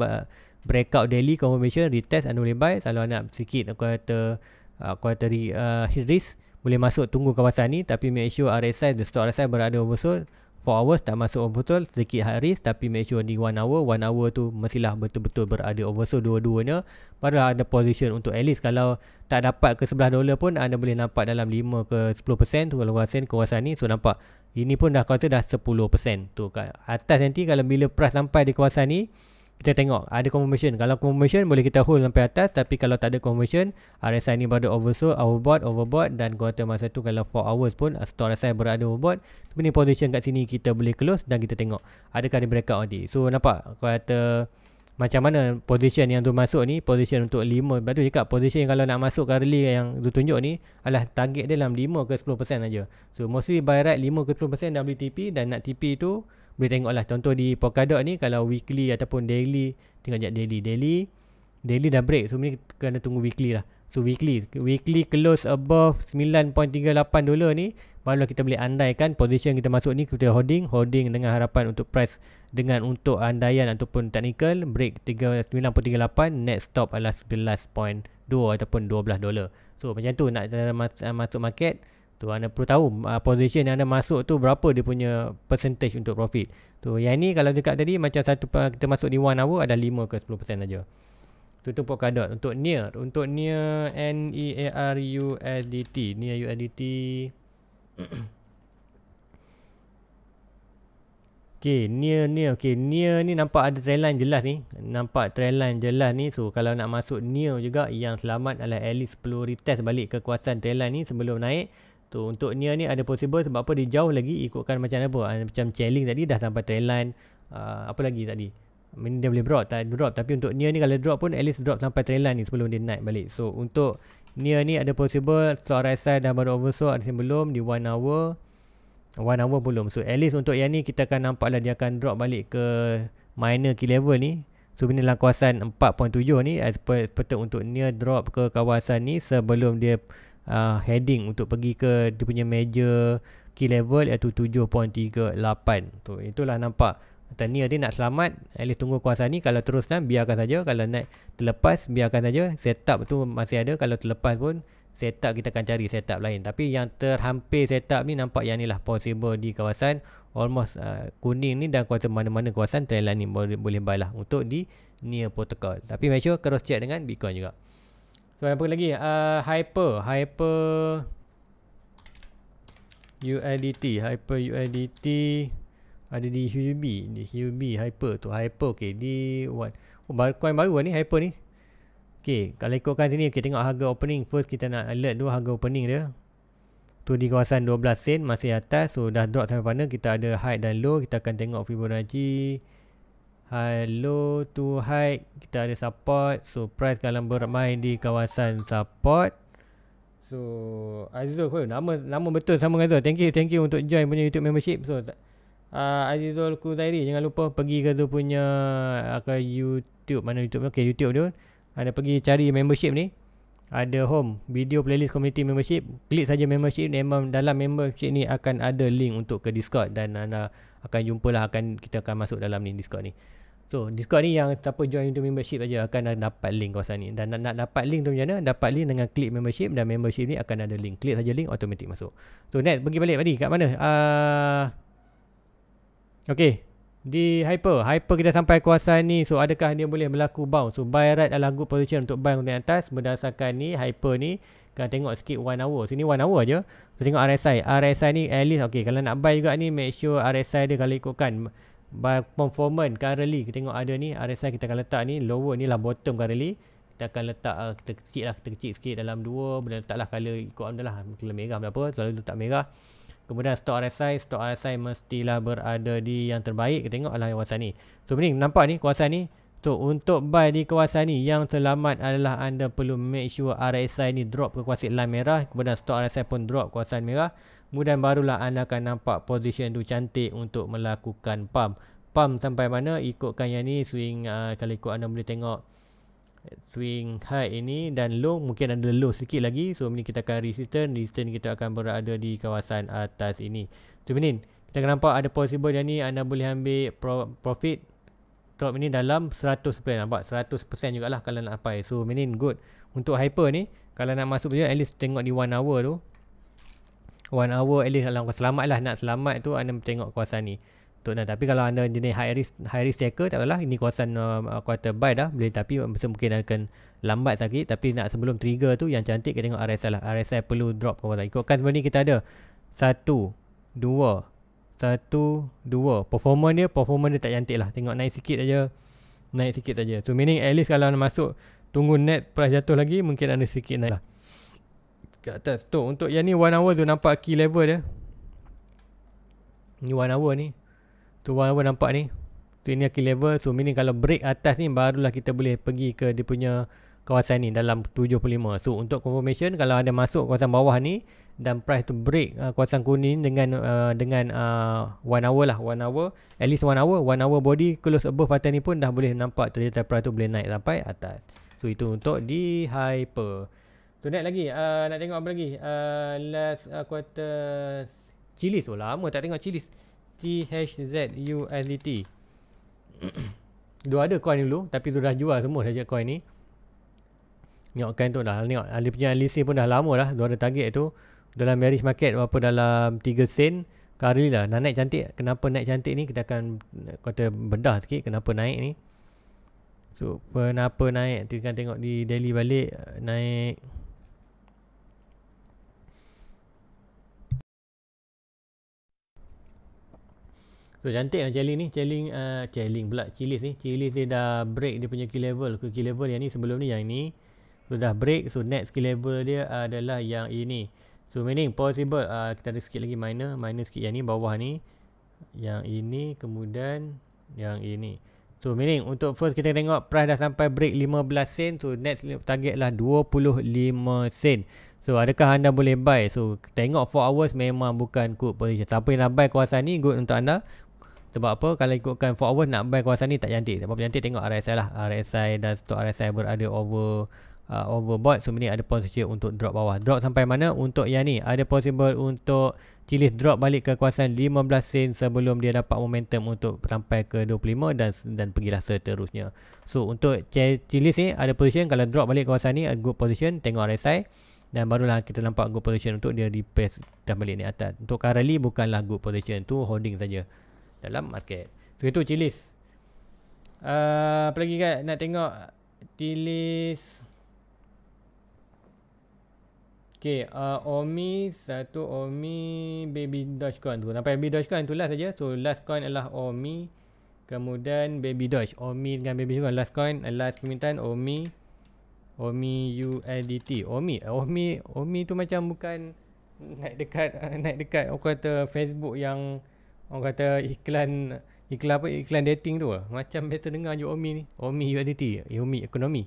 breakout daily confirmation retest anda boleh buy kalau nak sikit quarter uh, quarter uh, risk boleh masuk tunggu kawasan ni tapi make sure RSI the stock RSI berada oversold 4 hours tak masuk overtone sedikit high risk tapi make sure ni 1 hour 1 hour tu mestilah betul-betul berada overtone dua-duanya padahal ada position untuk at least kalau tak dapat ke 11 dollar pun anda boleh nampak dalam 5 ke 10% tu kalau kawasan kawasan ni so nampak ini pun dah kawasan dah 10% tu kat atas nanti kalau bila price sampai di kawasan ni kita tengok ada confirmation kalau confirmation boleh kita hold sampai atas tapi kalau tak ada confirmation RSI ni berada oversold overbought overbought dan kuartal masa tu kalau 4 hours pun uh, stock RSI berada overbought tapi ni position kat sini kita boleh close dan kita tengok adakah dia breakout nanti so nampak kuartal macam mana position yang tu masuk ni position untuk 5 lepas tu cakap position yang kalau nak masuk currently yang tu tunjuk ni adalah target dia dalam 5 ke 10% aja. so mostly buy right 5 ke 10% dan beli TP dan nak TP tu boleh tengok lah contoh di Polkadot ni kalau weekly ataupun daily tengok je daily daily daily dah break so ni kena tunggu weekly lah so weekly weekly close above 9.38 dolar ni baru kita boleh andaikan position kita masuk ni kita holding holding dengan harapan untuk price dengan untuk andaian ataupun technical break 9.38 next stop adalah 11.2 ataupun 12 dolar so macam tu nak masuk market tu anda perlu tahu uh, position yang anda masuk tu berapa dia punya percentage untuk profit tu yang ni kalau dekat tadi macam satu kita masuk di one hour ada 5 ke 10% saja tu tu Polkadot untuk near untuk near N E A R U S D T near U S D T Okay, near ni, okay, near ni nampak ada trend line jelas ni. Nampak trend line jelas ni. So, kalau nak masuk near juga, yang selamat adalah at least perlu retest balik kekuasaan trend line ni sebelum naik. Tu untuk Nia ni ada possible sebab apa dia jauh lagi ikutkan macam apa ah, macam challenge tadi dah sampai Thailand uh, apa lagi tadi ini dia boleh drop tak drop tapi untuk Nia ni kalau drop pun at least drop sampai Thailand ni sebelum dia naik balik so untuk Nia ni ada possible slot RSI dah baru oversold ada belum di one hour one hour belum so at least untuk yang ni kita akan nampak lah dia akan drop balik ke minor key level ni so bila dalam kawasan 4.7 ni as per, per untuk Nia drop ke kawasan ni sebelum dia uh, heading untuk pergi ke dia punya major key level iaitu 7.38 tu itulah nampak Tania dia nak selamat at least tunggu kuasa ni kalau terus dan biarkan saja kalau naik terlepas biarkan saja setup tu masih ada kalau terlepas pun setup kita akan cari setup lain tapi yang terhampir setup ni nampak yang lah. possible di kawasan almost uh, kuning ni dan kuasa mana-mana kawasan trend ni boleh, boleh buy lah untuk di near protocol tapi make sure cross check dengan bitcoin juga So apa lagi? Uh, hyper, hyper UIDT, hyper UIDT ada di HUB, di HUB hyper tu hyper okey di what? Oh baru coin baru ni hyper ni. Okey, kalau ikutkan sini okey tengok harga opening first kita nak alert dulu harga opening dia. Tu di kawasan 12 sen masih atas so dah drop sampai mana kita ada high dan low kita akan tengok Fibonacci Hello to hike Kita ada support So price kalau bermain di kawasan support So Azizul pun nama, nama betul sama dengan Azizul Thank you thank you untuk join punya YouTube membership So uh, Azizul Kuzairi Jangan lupa pergi ke tu punya ke YouTube Mana YouTube Okay YouTube tu Anda pergi cari membership ni ada home video playlist community membership klik saja membership memang dalam membership ni akan ada link untuk ke discord dan anda uh, akan jumpalah akan kita akan masuk dalam ni Discord ni. So, Discord ni yang siapa join untuk membership saja akan dapat link kawasan ni. Dan nak, nak dapat link tu macam mana? Dapat link dengan klik membership dan membership ni akan ada link. Klik saja link automatik masuk. So, next pergi balik tadi kat mana? Uh, ah, okay. Di Hyper. Hyper kita sampai kuasa ni. So, adakah dia boleh berlaku bounce? So, buy right adalah good position untuk buy untuk atas. Berdasarkan ni, Hyper ni. Kalau tengok sikit one hour. Sini one hour je. So, tengok RSI. RSI ni at least. Okay. Kalau nak buy juga ni. Make sure RSI dia kalau ikutkan. By performance currently. Kita tengok ada ni. RSI kita akan letak ni. Lower ni lah bottom currently. Kita akan letak. Uh, kita kecil lah. Kita kecil sikit dalam dua. Benda letak lah. Kalau ikut anda lah. Kalau merah berapa. Selalu letak merah. Kemudian stok RSI. Stok RSI mestilah berada di yang terbaik. Kita tengok lah kawasan ni. So, ni nampak ni kawasan ni. So untuk buy di kawasan ni yang selamat adalah anda perlu make sure RSI ni drop ke kawasan line merah kemudian stok RSI pun drop ke kawasan merah kemudian barulah anda akan nampak position tu cantik untuk melakukan pump pump sampai mana ikutkan yang ni swing uh, kalau ikut anda boleh tengok swing high ini dan low mungkin ada low sikit lagi so ini kita akan resistance resistance kita akan berada di kawasan atas ini so ini kita akan nampak ada possible yang ni anda boleh ambil profit top ini dalam 100% nampak 100% jugalah kalau nak apply so meaning good untuk hyper ni kalau nak masuk dia at least tengok di 1 hour tu 1 hour at least dalam selamat lah nak selamat tu anda tengok kawasan ni untuk nak. tapi kalau anda jenis high risk high risk checker, tak apalah ini kawasan uh, uh quarter buy dah boleh tapi mungkin akan lambat sikit tapi nak sebelum trigger tu yang cantik kita tengok RSI lah RSI perlu drop kawasan ikutkan sebelum ni kita ada 1 2 satu, dua. Performa dia, performa dia tak cantik lah. Tengok naik sikit aja. Naik sikit aja. So meaning at least kalau nak masuk, tunggu net price jatuh lagi, mungkin ada sikit naik lah. Ke atas. tu. untuk yang ni one hour tu nampak key level dia. Ni one hour ni. Tu one hour nampak ni. Tu ini key level. So meaning kalau break atas ni, barulah kita boleh pergi ke dia punya kawasan ni dalam 75. So untuk confirmation kalau anda masuk kawasan bawah ni dan price to break uh, kawasan kuning dengan uh, dengan uh, one hour lah one hour at least one hour one hour body close above pattern ni pun dah boleh nampak trajectory price tu boleh naik sampai atas. So itu untuk di hyper. So next lagi uh, nak tengok apa lagi? Uh, last uh, quarter Chili tu oh, lama tak tengok Chili. T. Dua ada coin dulu tapi dia dah jual semua saja coin ni nyokkan tu dah tengok ahli punya analisis pun dah lama dah dua ada target tu dalam bearish market berapa dalam 3 sen kali lah nak naik cantik kenapa naik cantik ni kita akan kata bedah sikit kenapa naik ni so kenapa naik kita akan tengok di daily balik naik So cantik lah challenge ni Challenge uh, ah, Challenge pula Chilis ni Chilis dia dah break dia punya key level Ke key level yang ni sebelum ni yang ni sudah break so next skill level dia adalah yang ini so meaning possible uh, kita ada sikit lagi minor minor sikit yang ni bawah ni yang ini kemudian yang ini so meaning untuk first kita tengok price dah sampai break 15 sen so next target lah 25 sen so adakah anda boleh buy so tengok 4 hours memang bukan good position siapa yang nak buy kawasan ni good untuk anda sebab apa kalau ikutkan 4 hours nak buy kawasan ni tak cantik sebab cantik tengok RSI lah RSI dan stock RSI berada over uh, overbought so ini ada potensi untuk drop bawah drop sampai mana untuk yang ni ada possible untuk Chilis drop balik ke kawasan 15 sen sebelum dia dapat momentum untuk sampai ke 25 dan dan pergilah seterusnya. So untuk Chilis ni ada position kalau drop balik kawasan ni a good position tengok RSI dan barulah kita nampak good position untuk dia repress dan balik ni atas. Untuk currently bukanlah good position tu holding saja dalam market. So itu Chilis. Uh, apa lagi kat nak tengok Chilis? Okay, uh, Omi satu Omi baby Coin tu. Nampak baby Coin tu last saja. So last coin adalah Omi. Kemudian baby Doge. Omi dengan baby Dogecoin. Last coin, last permintaan Omi. Omi USDT. Omi, eh, Omi, Omi tu macam bukan naik dekat naik dekat orang kata Facebook yang orang kata iklan iklan apa iklan dating tu. Macam biasa dengar je Omi ni. Omi USDT, Omi ekonomi.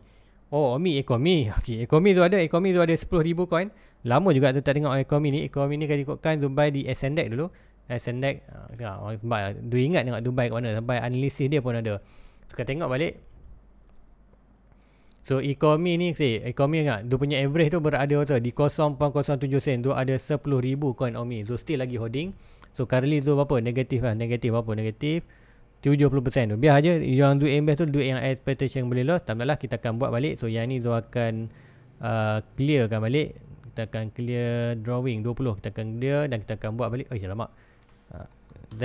Oh, Omi Ekomi. Okey, Ekomi tu ada, Ekomi tu ada 10,000 coin. Lama juga tu tak tengok Ekomi ni. Ekomi ni kan ikutkan Dubai di Sendek dulu. Sendek. Ah, ah sebab ah, du ingat tengok Dubai ke mana sampai analisis dia pun ada. Sekarang tengok balik. So Ekomi ni, si Ekomi ingat ah, dia punya average tu berada tu di 0.07 sen tu ada 10,000 coin Omi. So still lagi holding. So currently tu berapa? Negatif lah. Negatif berapa? Negatif. 70% biar aje yang duit invest tu duit yang expectation boleh loss tak apalah kita akan buat balik so yang ni Zul akan uh, clearkan balik kita akan clear drawing 20 kita akan clear dan kita akan buat balik oh lama ha, Z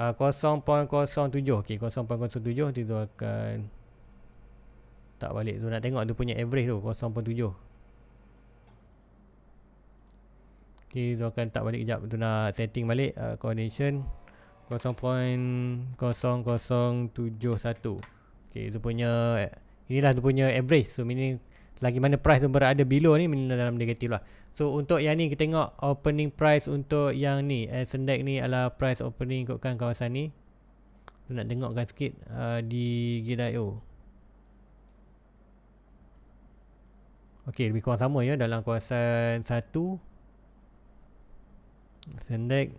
uh, 0.07 ok 0.07 dia akan tak balik tu nak tengok tu punya average tu 0.7 ok dia akan tak balik kejap tu nak setting balik uh, coordination 0.0071 Okay itu punya Inilah dia punya average So meaning Lagi mana price tu berada below ni Meaning dalam negatif lah So untuk yang ni kita tengok Opening price untuk yang ni eh, Sendek ni adalah price opening ikutkan kawasan ni so, Nak tengokkan sikit uh, Di G.io Okay lebih kurang sama ya Dalam kawasan 1 Sendek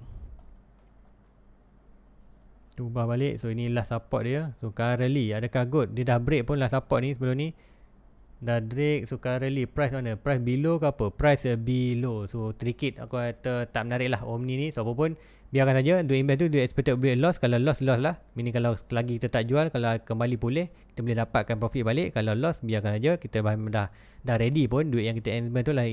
ubah balik so ini last support dia so currently ada good dia dah break pun last support ni sebelum ni dah Drake suka rally price mana price below ke apa price below so tricky. aku kata tak menarik lah Omni ni so apapun biarkan saja duit invest tu duit expected break loss kalau loss loss lah mini kalau lagi kita tak jual kalau kembali pulih kita boleh dapatkan profit balik kalau loss biarkan saja kita dah dah ready pun duit yang kita invest tu lah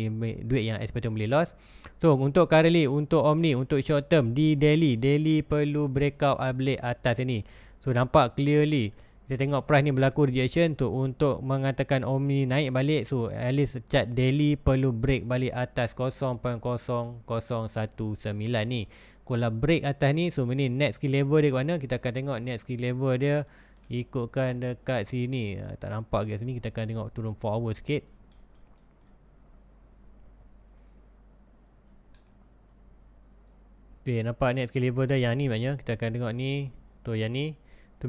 duit yang expected boleh loss so untuk currently untuk Omni untuk short term di daily daily perlu breakout up atas ni so nampak clearly dia tengok price ni berlaku rejection tu untuk mengatakan Omni naik balik so at least chart daily perlu break balik atas 0.0019 ni kalau break atas ni so ni next key level dia ke mana kita akan tengok next key level dia ikutkan dekat sini ha, tak nampak kat sini kita akan tengok turun 4 hour sikit Okay, nampak next key level dah yang ni maknanya kita akan tengok ni tu yang ni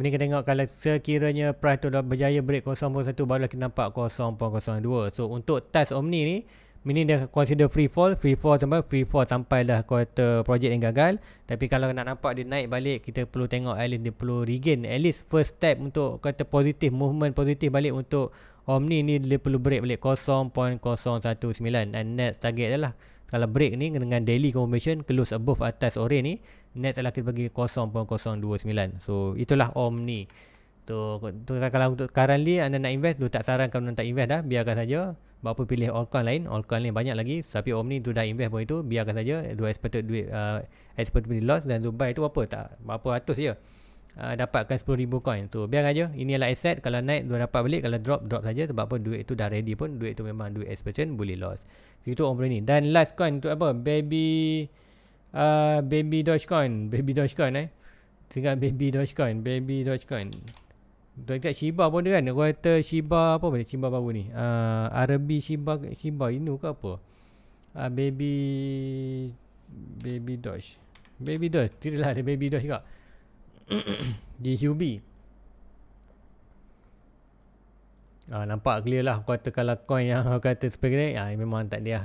ni kita tengok kalau sekiranya price tu dah berjaya break 0.1 barulah kita nampak 0.02. So untuk test Omni ni ini dah consider free fall, free fall sampai free fall sampai dah quarter project yang gagal. Tapi kalau nak nampak dia naik balik, kita perlu tengok at least dia perlu regain. At least first step untuk kata positif, movement positif balik untuk Omni ni dia perlu break balik 0.019. And next target adalah Kalau break ni dengan daily confirmation close above atas orange ni, net adalah kita bagi 0.029 so itulah Omni. ni tu, tu kalau untuk sekarang ni anda nak invest tu tak sarankan anda tak invest dah biarkan saja berapa pilih altcoin lain altcoin lain banyak lagi tapi Omni tu dah invest pun itu biarkan saja dua expected duit uh, expected loss dan tu buy tu apa tak berapa ratus je Uh, dapatkan 10,000 coin tu so, biar aja ini adalah asset. kalau naik dua dapat balik kalau drop drop saja sebab apa duit itu dah ready pun duit itu memang duit expansion boleh loss itu orang ni dan last coin untuk apa baby uh, baby dogecoin baby dogecoin eh tinggal baby dogecoin baby dogecoin dekat shiba pun dia kan kata shiba apa boleh shiba baru ni uh, ah, rb shiba shiba inu ke apa uh, baby baby doge baby doge tidak lah ada baby doge juga di Ah, nampak clear lah kata kalau coin yang kata sebagainya ah, memang tak dia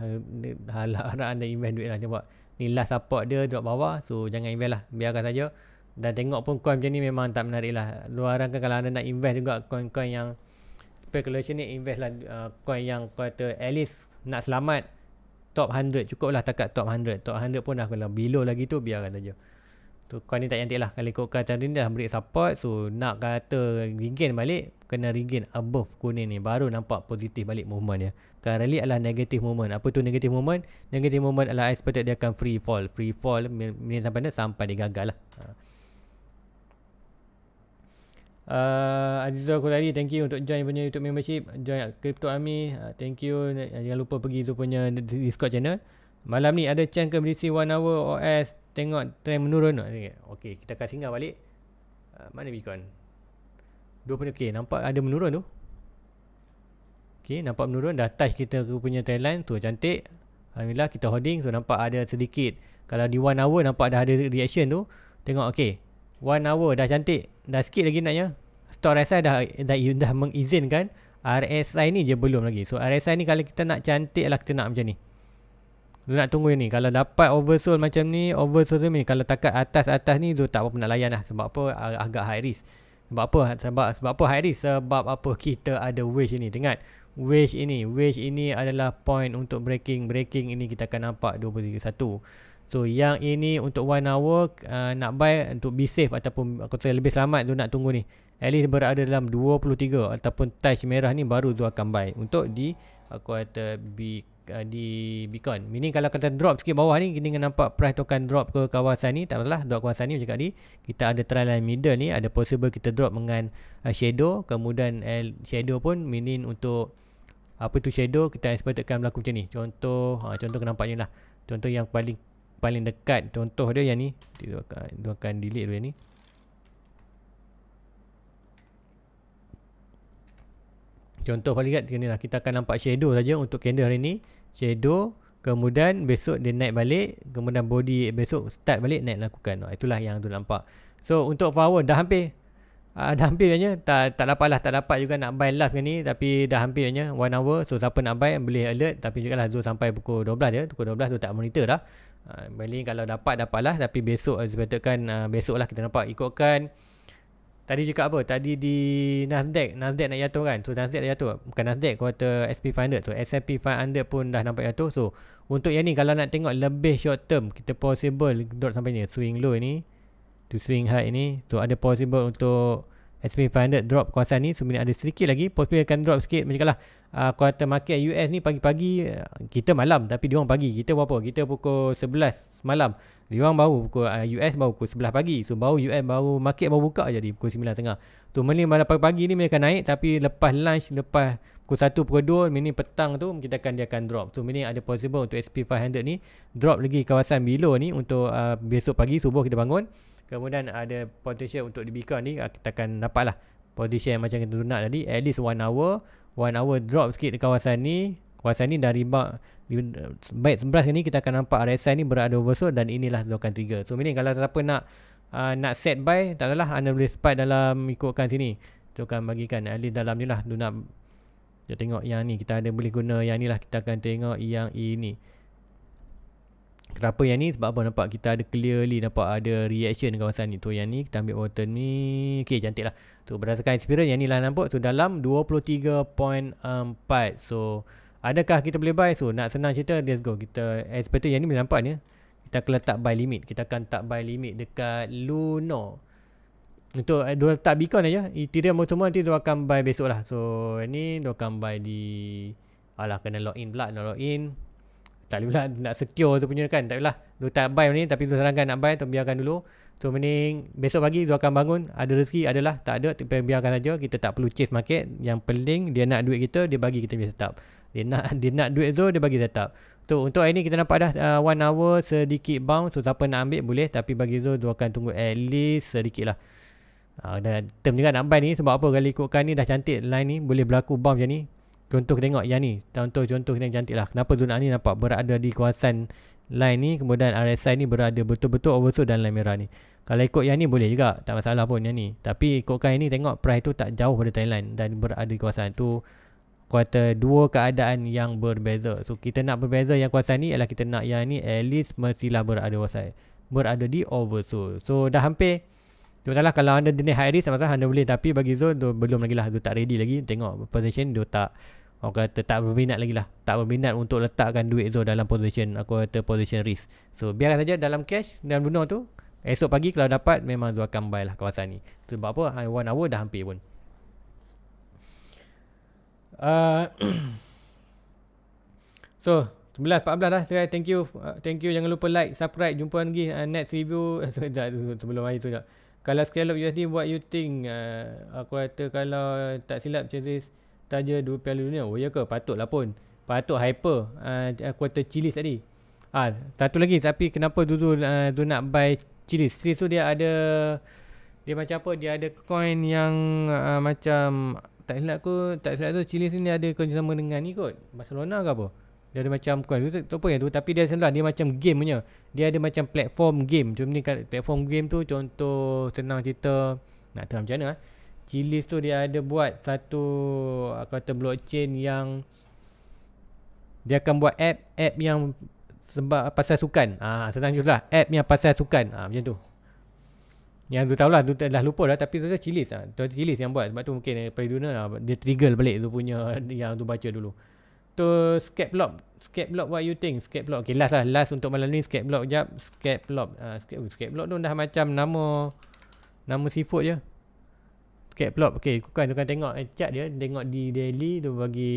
Halal ada invest duit lah dia buat ni last support dia drop bawah so jangan invest lah biarkan saja dan tengok pun coin macam ni memang tak menarik lah luar kan kalau anda nak invest juga coin-coin yang speculation ni invest lah uh, coin yang kata at least nak selamat top 100 cukup lah takat top 100 top 100 pun dah kalau below lagi tu biarkan saja tu coin ni tak cantik lah kalau ikutkan macam ni dah beri support so nak kata regain balik kena regain above kuning ni baru nampak positif balik movement dia ya akan rally adalah negative moment. Apa tu negative moment? Negative moment adalah expected dia akan free fall. Free fall minit sampai mana? Sampai dia gagal lah. Uh, ha. ah, Azizul Kulari, thank you untuk join punya YouTube membership. Join Crypto Army. Uh, thank you. Ah, jangan lupa pergi tu punya Discord channel. Malam ni ada chance ke berisi 1 hour OS tengok trend menurun. Okey, kita akan singgah balik. Uh, mana Bitcoin? 20K. Nampak ada menurun tu. Okey, nampak menurun dah touch kita punya trendline tu cantik. Alhamdulillah kita holding tu so nampak ada sedikit. Kalau di 1 hour nampak dah ada reaction tu. Tengok okey. 1 hour dah cantik. Dah sikit lagi naknya. Stock RSI dah dah, dah, dah mengizinkan RSI ni je belum lagi. So RSI ni kalau kita nak cantik lah kita nak macam ni. Lu nak tunggu ni. Kalau dapat oversold macam ni, oversold ni. Kalau takat atas-atas ni, tu tak apa nak layan lah. Sebab apa? Agak high risk. Sebab apa? Sebab, sebab apa high risk? Sebab apa kita ada wish ni. Dengar wedge ini. Wedge ini adalah point untuk breaking. Breaking ini kita akan nampak 231. So yang ini untuk 1 hour uh, nak buy untuk be safe ataupun aku rasa lebih selamat tu nak tunggu ni. At least berada dalam 23 ataupun touch merah ni baru tu akan buy untuk di aku kata B, uh, di Bitcoin. Meaning kalau kata drop sikit bawah ni kita dengan nampak price token drop ke kawasan ni tak masalah. Drop kawasan ni macam tadi kita ada trial line middle ni ada possible kita drop dengan uh, shadow kemudian uh, shadow pun meaning untuk apa tu shadow kita expect akan berlaku macam ni contoh ha, contoh nampaknya lah contoh yang paling paling dekat contoh dia yang ni dia akan, dia akan delete dulu yang ni contoh paling dekat macam ni lah kita akan nampak shadow saja untuk candle hari ni shadow kemudian besok dia naik balik kemudian body besok start balik naik lakukan ha, itulah yang tu nampak so untuk power dah hampir Uh, dah hampir je tak, tak dapat lah tak dapat juga nak buy live ni tapi dah hampir je 1 hour so siapa nak buy boleh alert tapi juga lah Zul sampai pukul 12 je pukul 12 tu tak monitor dah uh, beli kalau dapat dapat lah tapi besok sebetulkan uh, besok lah kita nampak ikutkan tadi cakap apa tadi di Nasdaq Nasdaq nak jatuh kan so Nasdaq dah jatuh bukan Nasdaq quarter SP500 so S&P 500 pun dah nampak jatuh so untuk yang ni kalau nak tengok lebih short term kita possible drop sampai ni swing low ni to swing high ni so ada possible untuk S&P 500 drop kawasan ni sebenarnya so, ada sedikit lagi possible akan drop sikit macam lah uh, quarter market US ni pagi-pagi uh, kita malam tapi dia diorang pagi kita berapa kita pukul 11 malam diorang baru pukul uh, US baru pukul 11 pagi so baru US baru market baru buka jadi pukul 9.30 tu so, mana malam pagi-pagi ni mereka naik tapi lepas lunch lepas pukul 1 pukul 2 mini petang tu kita akan dia akan drop so mini ada possible untuk SP 500 ni drop lagi kawasan below ni untuk uh, besok pagi subuh kita bangun Kemudian ada potential untuk di Bitcoin ni ah, kita akan dapat lah potential yang macam kita nak tadi at least one hour one hour drop sikit di kawasan ni kawasan ni dari rebound baik 11 ni kita akan nampak RSI ni berada oversold dan inilah akan trigger so meaning kalau siapa nak uh, nak set buy tak adalah anda boleh spike dalam ikutkan sini tu akan bagikan at least dalam ni lah tu nak kita tengok yang ni kita ada boleh guna yang ni lah kita akan tengok yang ini Kenapa yang ni? Sebab apa nampak kita ada clearly nampak ada reaction kawasan ni. Tu yang ni kita ambil water ni. Okay cantik lah. Tu berdasarkan experience yang ni lah nampak. Tu dalam 23.4. So adakah kita boleh buy? So nak senang cerita let's go. Kita expected yang ni boleh nampak ni. Kita akan letak buy limit. Kita akan letak buy limit dekat Luno. Untuk eh, dia letak Bitcoin aja. Ethereum semua nanti dia akan buy besok lah. So ni dia akan buy di... Alah kena login pula. Nak login. login tak boleh pula nak secure tu punya kan tak lah tu tak buy ni tapi tu sarankan nak buy tu biarkan dulu tu mending besok pagi tu akan bangun ada rezeki adalah tak ada tapi biarkan aja. kita tak perlu chase market yang penting dia nak duit kita dia bagi kita punya setup dia nak dia nak duit tu dia bagi setup tu untuk hari ni kita nampak dah 1 uh, hour sedikit bounce so siapa nak ambil boleh tapi bagi tu tu akan tunggu at least sedikit lah Uh, dan term juga nak buy ni sebab apa kalau ikutkan ni dah cantik line ni boleh berlaku bump macam ni Contoh tengok yang ni. Contoh-contoh yang cantik lah. Kenapa zona ni nampak berada di kawasan line ni. Kemudian RSI ni berada betul-betul oversold dan line merah ni. Kalau ikut yang ni boleh juga. Tak masalah pun yang ni. Tapi ikutkan yang ni tengok price tu tak jauh pada timeline. Dan berada di kawasan tu. Kuarter dua keadaan yang berbeza. So kita nak berbeza yang kuasa ni. Ialah kita nak yang ni at least mestilah berada kawasan. Berada di oversold. So dah hampir Contohnya lah, kalau anda jenis high risk masa anda boleh tapi bagi Zul tu belum lagi lah tu tak ready lagi tengok position dia tak orang kata tak berminat lagi lah tak berminat untuk letakkan duit Zul dalam position aku kata position risk so biarkan saja dalam cash dan bunuh tu esok pagi kalau dapat memang Zul akan buy lah kawasan ni sebab apa ah, one hour dah hampir pun uh, so 11.14 lah. Thank you. Uh, thank you. Jangan lupa like, subscribe. Jumpa lagi uh, next review. Sekejap tu. Sebelum hari tu. Sekejap kalau scalp USD buat you think uh, aku kata kalau tak silap Chelsea taja dua piala dunia oh ya ke patutlah pun patut hyper uh, ah, quarter chilis tadi ah uh, satu lagi tapi kenapa tu tu ah, nak buy chilis tu dia ada dia macam apa dia ada coin yang uh, macam tak silap aku tak silap tu chilis ni ada kerjasama dengan ni kot Barcelona ke apa dia ada macam coin tu, tu apa yang tu tapi dia senang lah, dia macam game punya. Dia ada macam platform game. Macam ni platform game tu contoh senang cerita nak tahu macam mana. Eh? Chilis tu dia ada buat satu kata blockchain yang dia akan buat app app yang sebab pasal sukan. Ah ha, senang lah app yang pasal sukan. Ah ha, macam tu. Yang tu tahulah tu dah lupa dah tapi tu Chilis ah. Tu Chilis yang buat sebab tu mungkin dari dunia lah, dia trigger balik tu punya yang tu baca dulu. To scape lock scape lock what you think scape lock okay last lah last untuk malam ni scape lock jap scape lock uh, ah, scape, scape lock tu dah macam nama nama seafood je scape lock okay tukar tukar tengok eh, chat dia tengok di daily tu bagi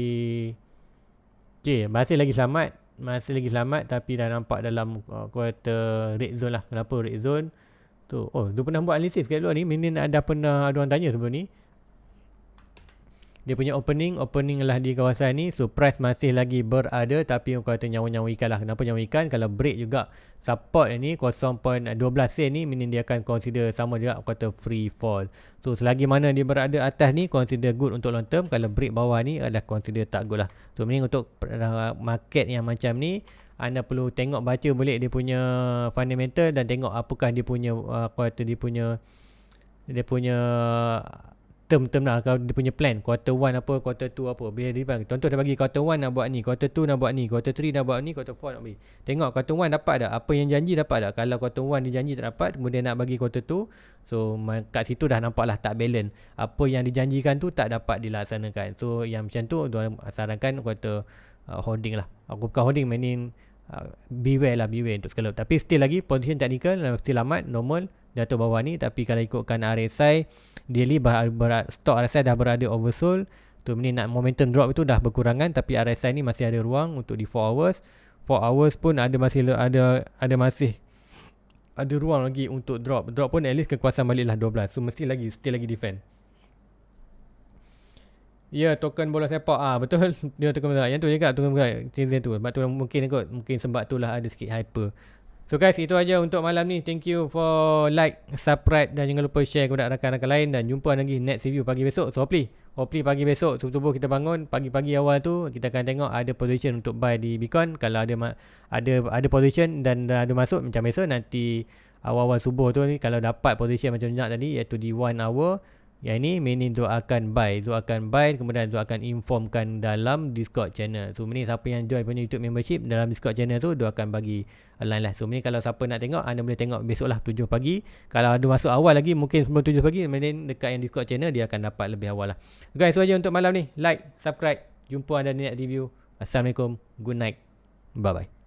okay masih lagi selamat masih lagi selamat tapi dah nampak dalam uh, quarter red zone lah kenapa red zone tu oh tu pernah buat analisis scape lock ni mungkin ada pernah ada orang tanya sebelum ni dia punya opening opening lah di kawasan ni so price masih lagi berada tapi orang kata nyawa-nyawa ikan lah kenapa nyawa ikan kalau break juga support ni 0.12 sen ni meaning dia akan consider sama juga orang kata free fall so selagi mana dia berada atas ni consider good untuk long term kalau break bawah ni adalah consider tak good lah so meaning untuk uh, market yang macam ni anda perlu tengok baca balik dia punya fundamental dan tengok apakah dia punya uh, kata dia punya dia punya term-term lah kalau dia punya plan quarter 1 apa quarter 2 apa bila dia bagi contoh dia bagi quarter 1 nak buat ni quarter 2 nak buat ni quarter 3 nak buat ni quarter 4 nak bagi tengok quarter 1 dapat tak apa yang janji dapat tak kalau quarter 1 dia janji tak dapat kemudian nak bagi quarter 2 so kat situ dah nampak lah tak balance apa yang dijanjikan tu tak dapat dilaksanakan so yang macam tu sarankan quarter uh, holding lah aku bukan holding meaning uh, beware lah beware untuk sekalip tapi still lagi position technical still amat normal jatuh bawah ni tapi kalau ikutkan RSI daily ber, ber, stock RSI dah berada oversold tu ni nak momentum drop itu dah berkurangan tapi RSI ni masih ada ruang untuk di 4 hours 4 hours pun ada masih ada ada masih ada ruang lagi untuk drop drop pun at least kekuasaan baliklah 12 so mesti lagi still lagi defend Ya, yeah, token bola sepak. Ah, betul. Dia token bola. Yang tu juga token bola. tu. tu mungkin kot, mungkin sebab tu lah ada sikit hyper. So guys itu aja untuk malam ni. Thank you for like, subscribe dan jangan lupa share kepada rakan-rakan lain dan jumpa lagi next review pagi besok. So hopefully, hopefully pagi besok subuh-subuh kita bangun pagi-pagi awal tu kita akan tengok ada position untuk buy di Bitcoin. Kalau ada ada ada position dan ada masuk macam biasa nanti awal-awal subuh tu ni kalau dapat position macam nak tadi iaitu di 1 hour yang ini meaning tu akan buy. Tu akan buy kemudian tu akan informkan dalam Discord channel. So meaning siapa yang join punya YouTube membership dalam Discord channel tu tu akan bagi line lah. So meaning kalau siapa nak tengok anda boleh tengok besok lah 7 pagi. Kalau ada masuk awal lagi mungkin sebelum 7 pagi meaning dekat yang Discord channel dia akan dapat lebih awal lah. Guys so aja untuk malam ni like, subscribe. Jumpa anda di next review. Assalamualaikum. Good night. Bye bye.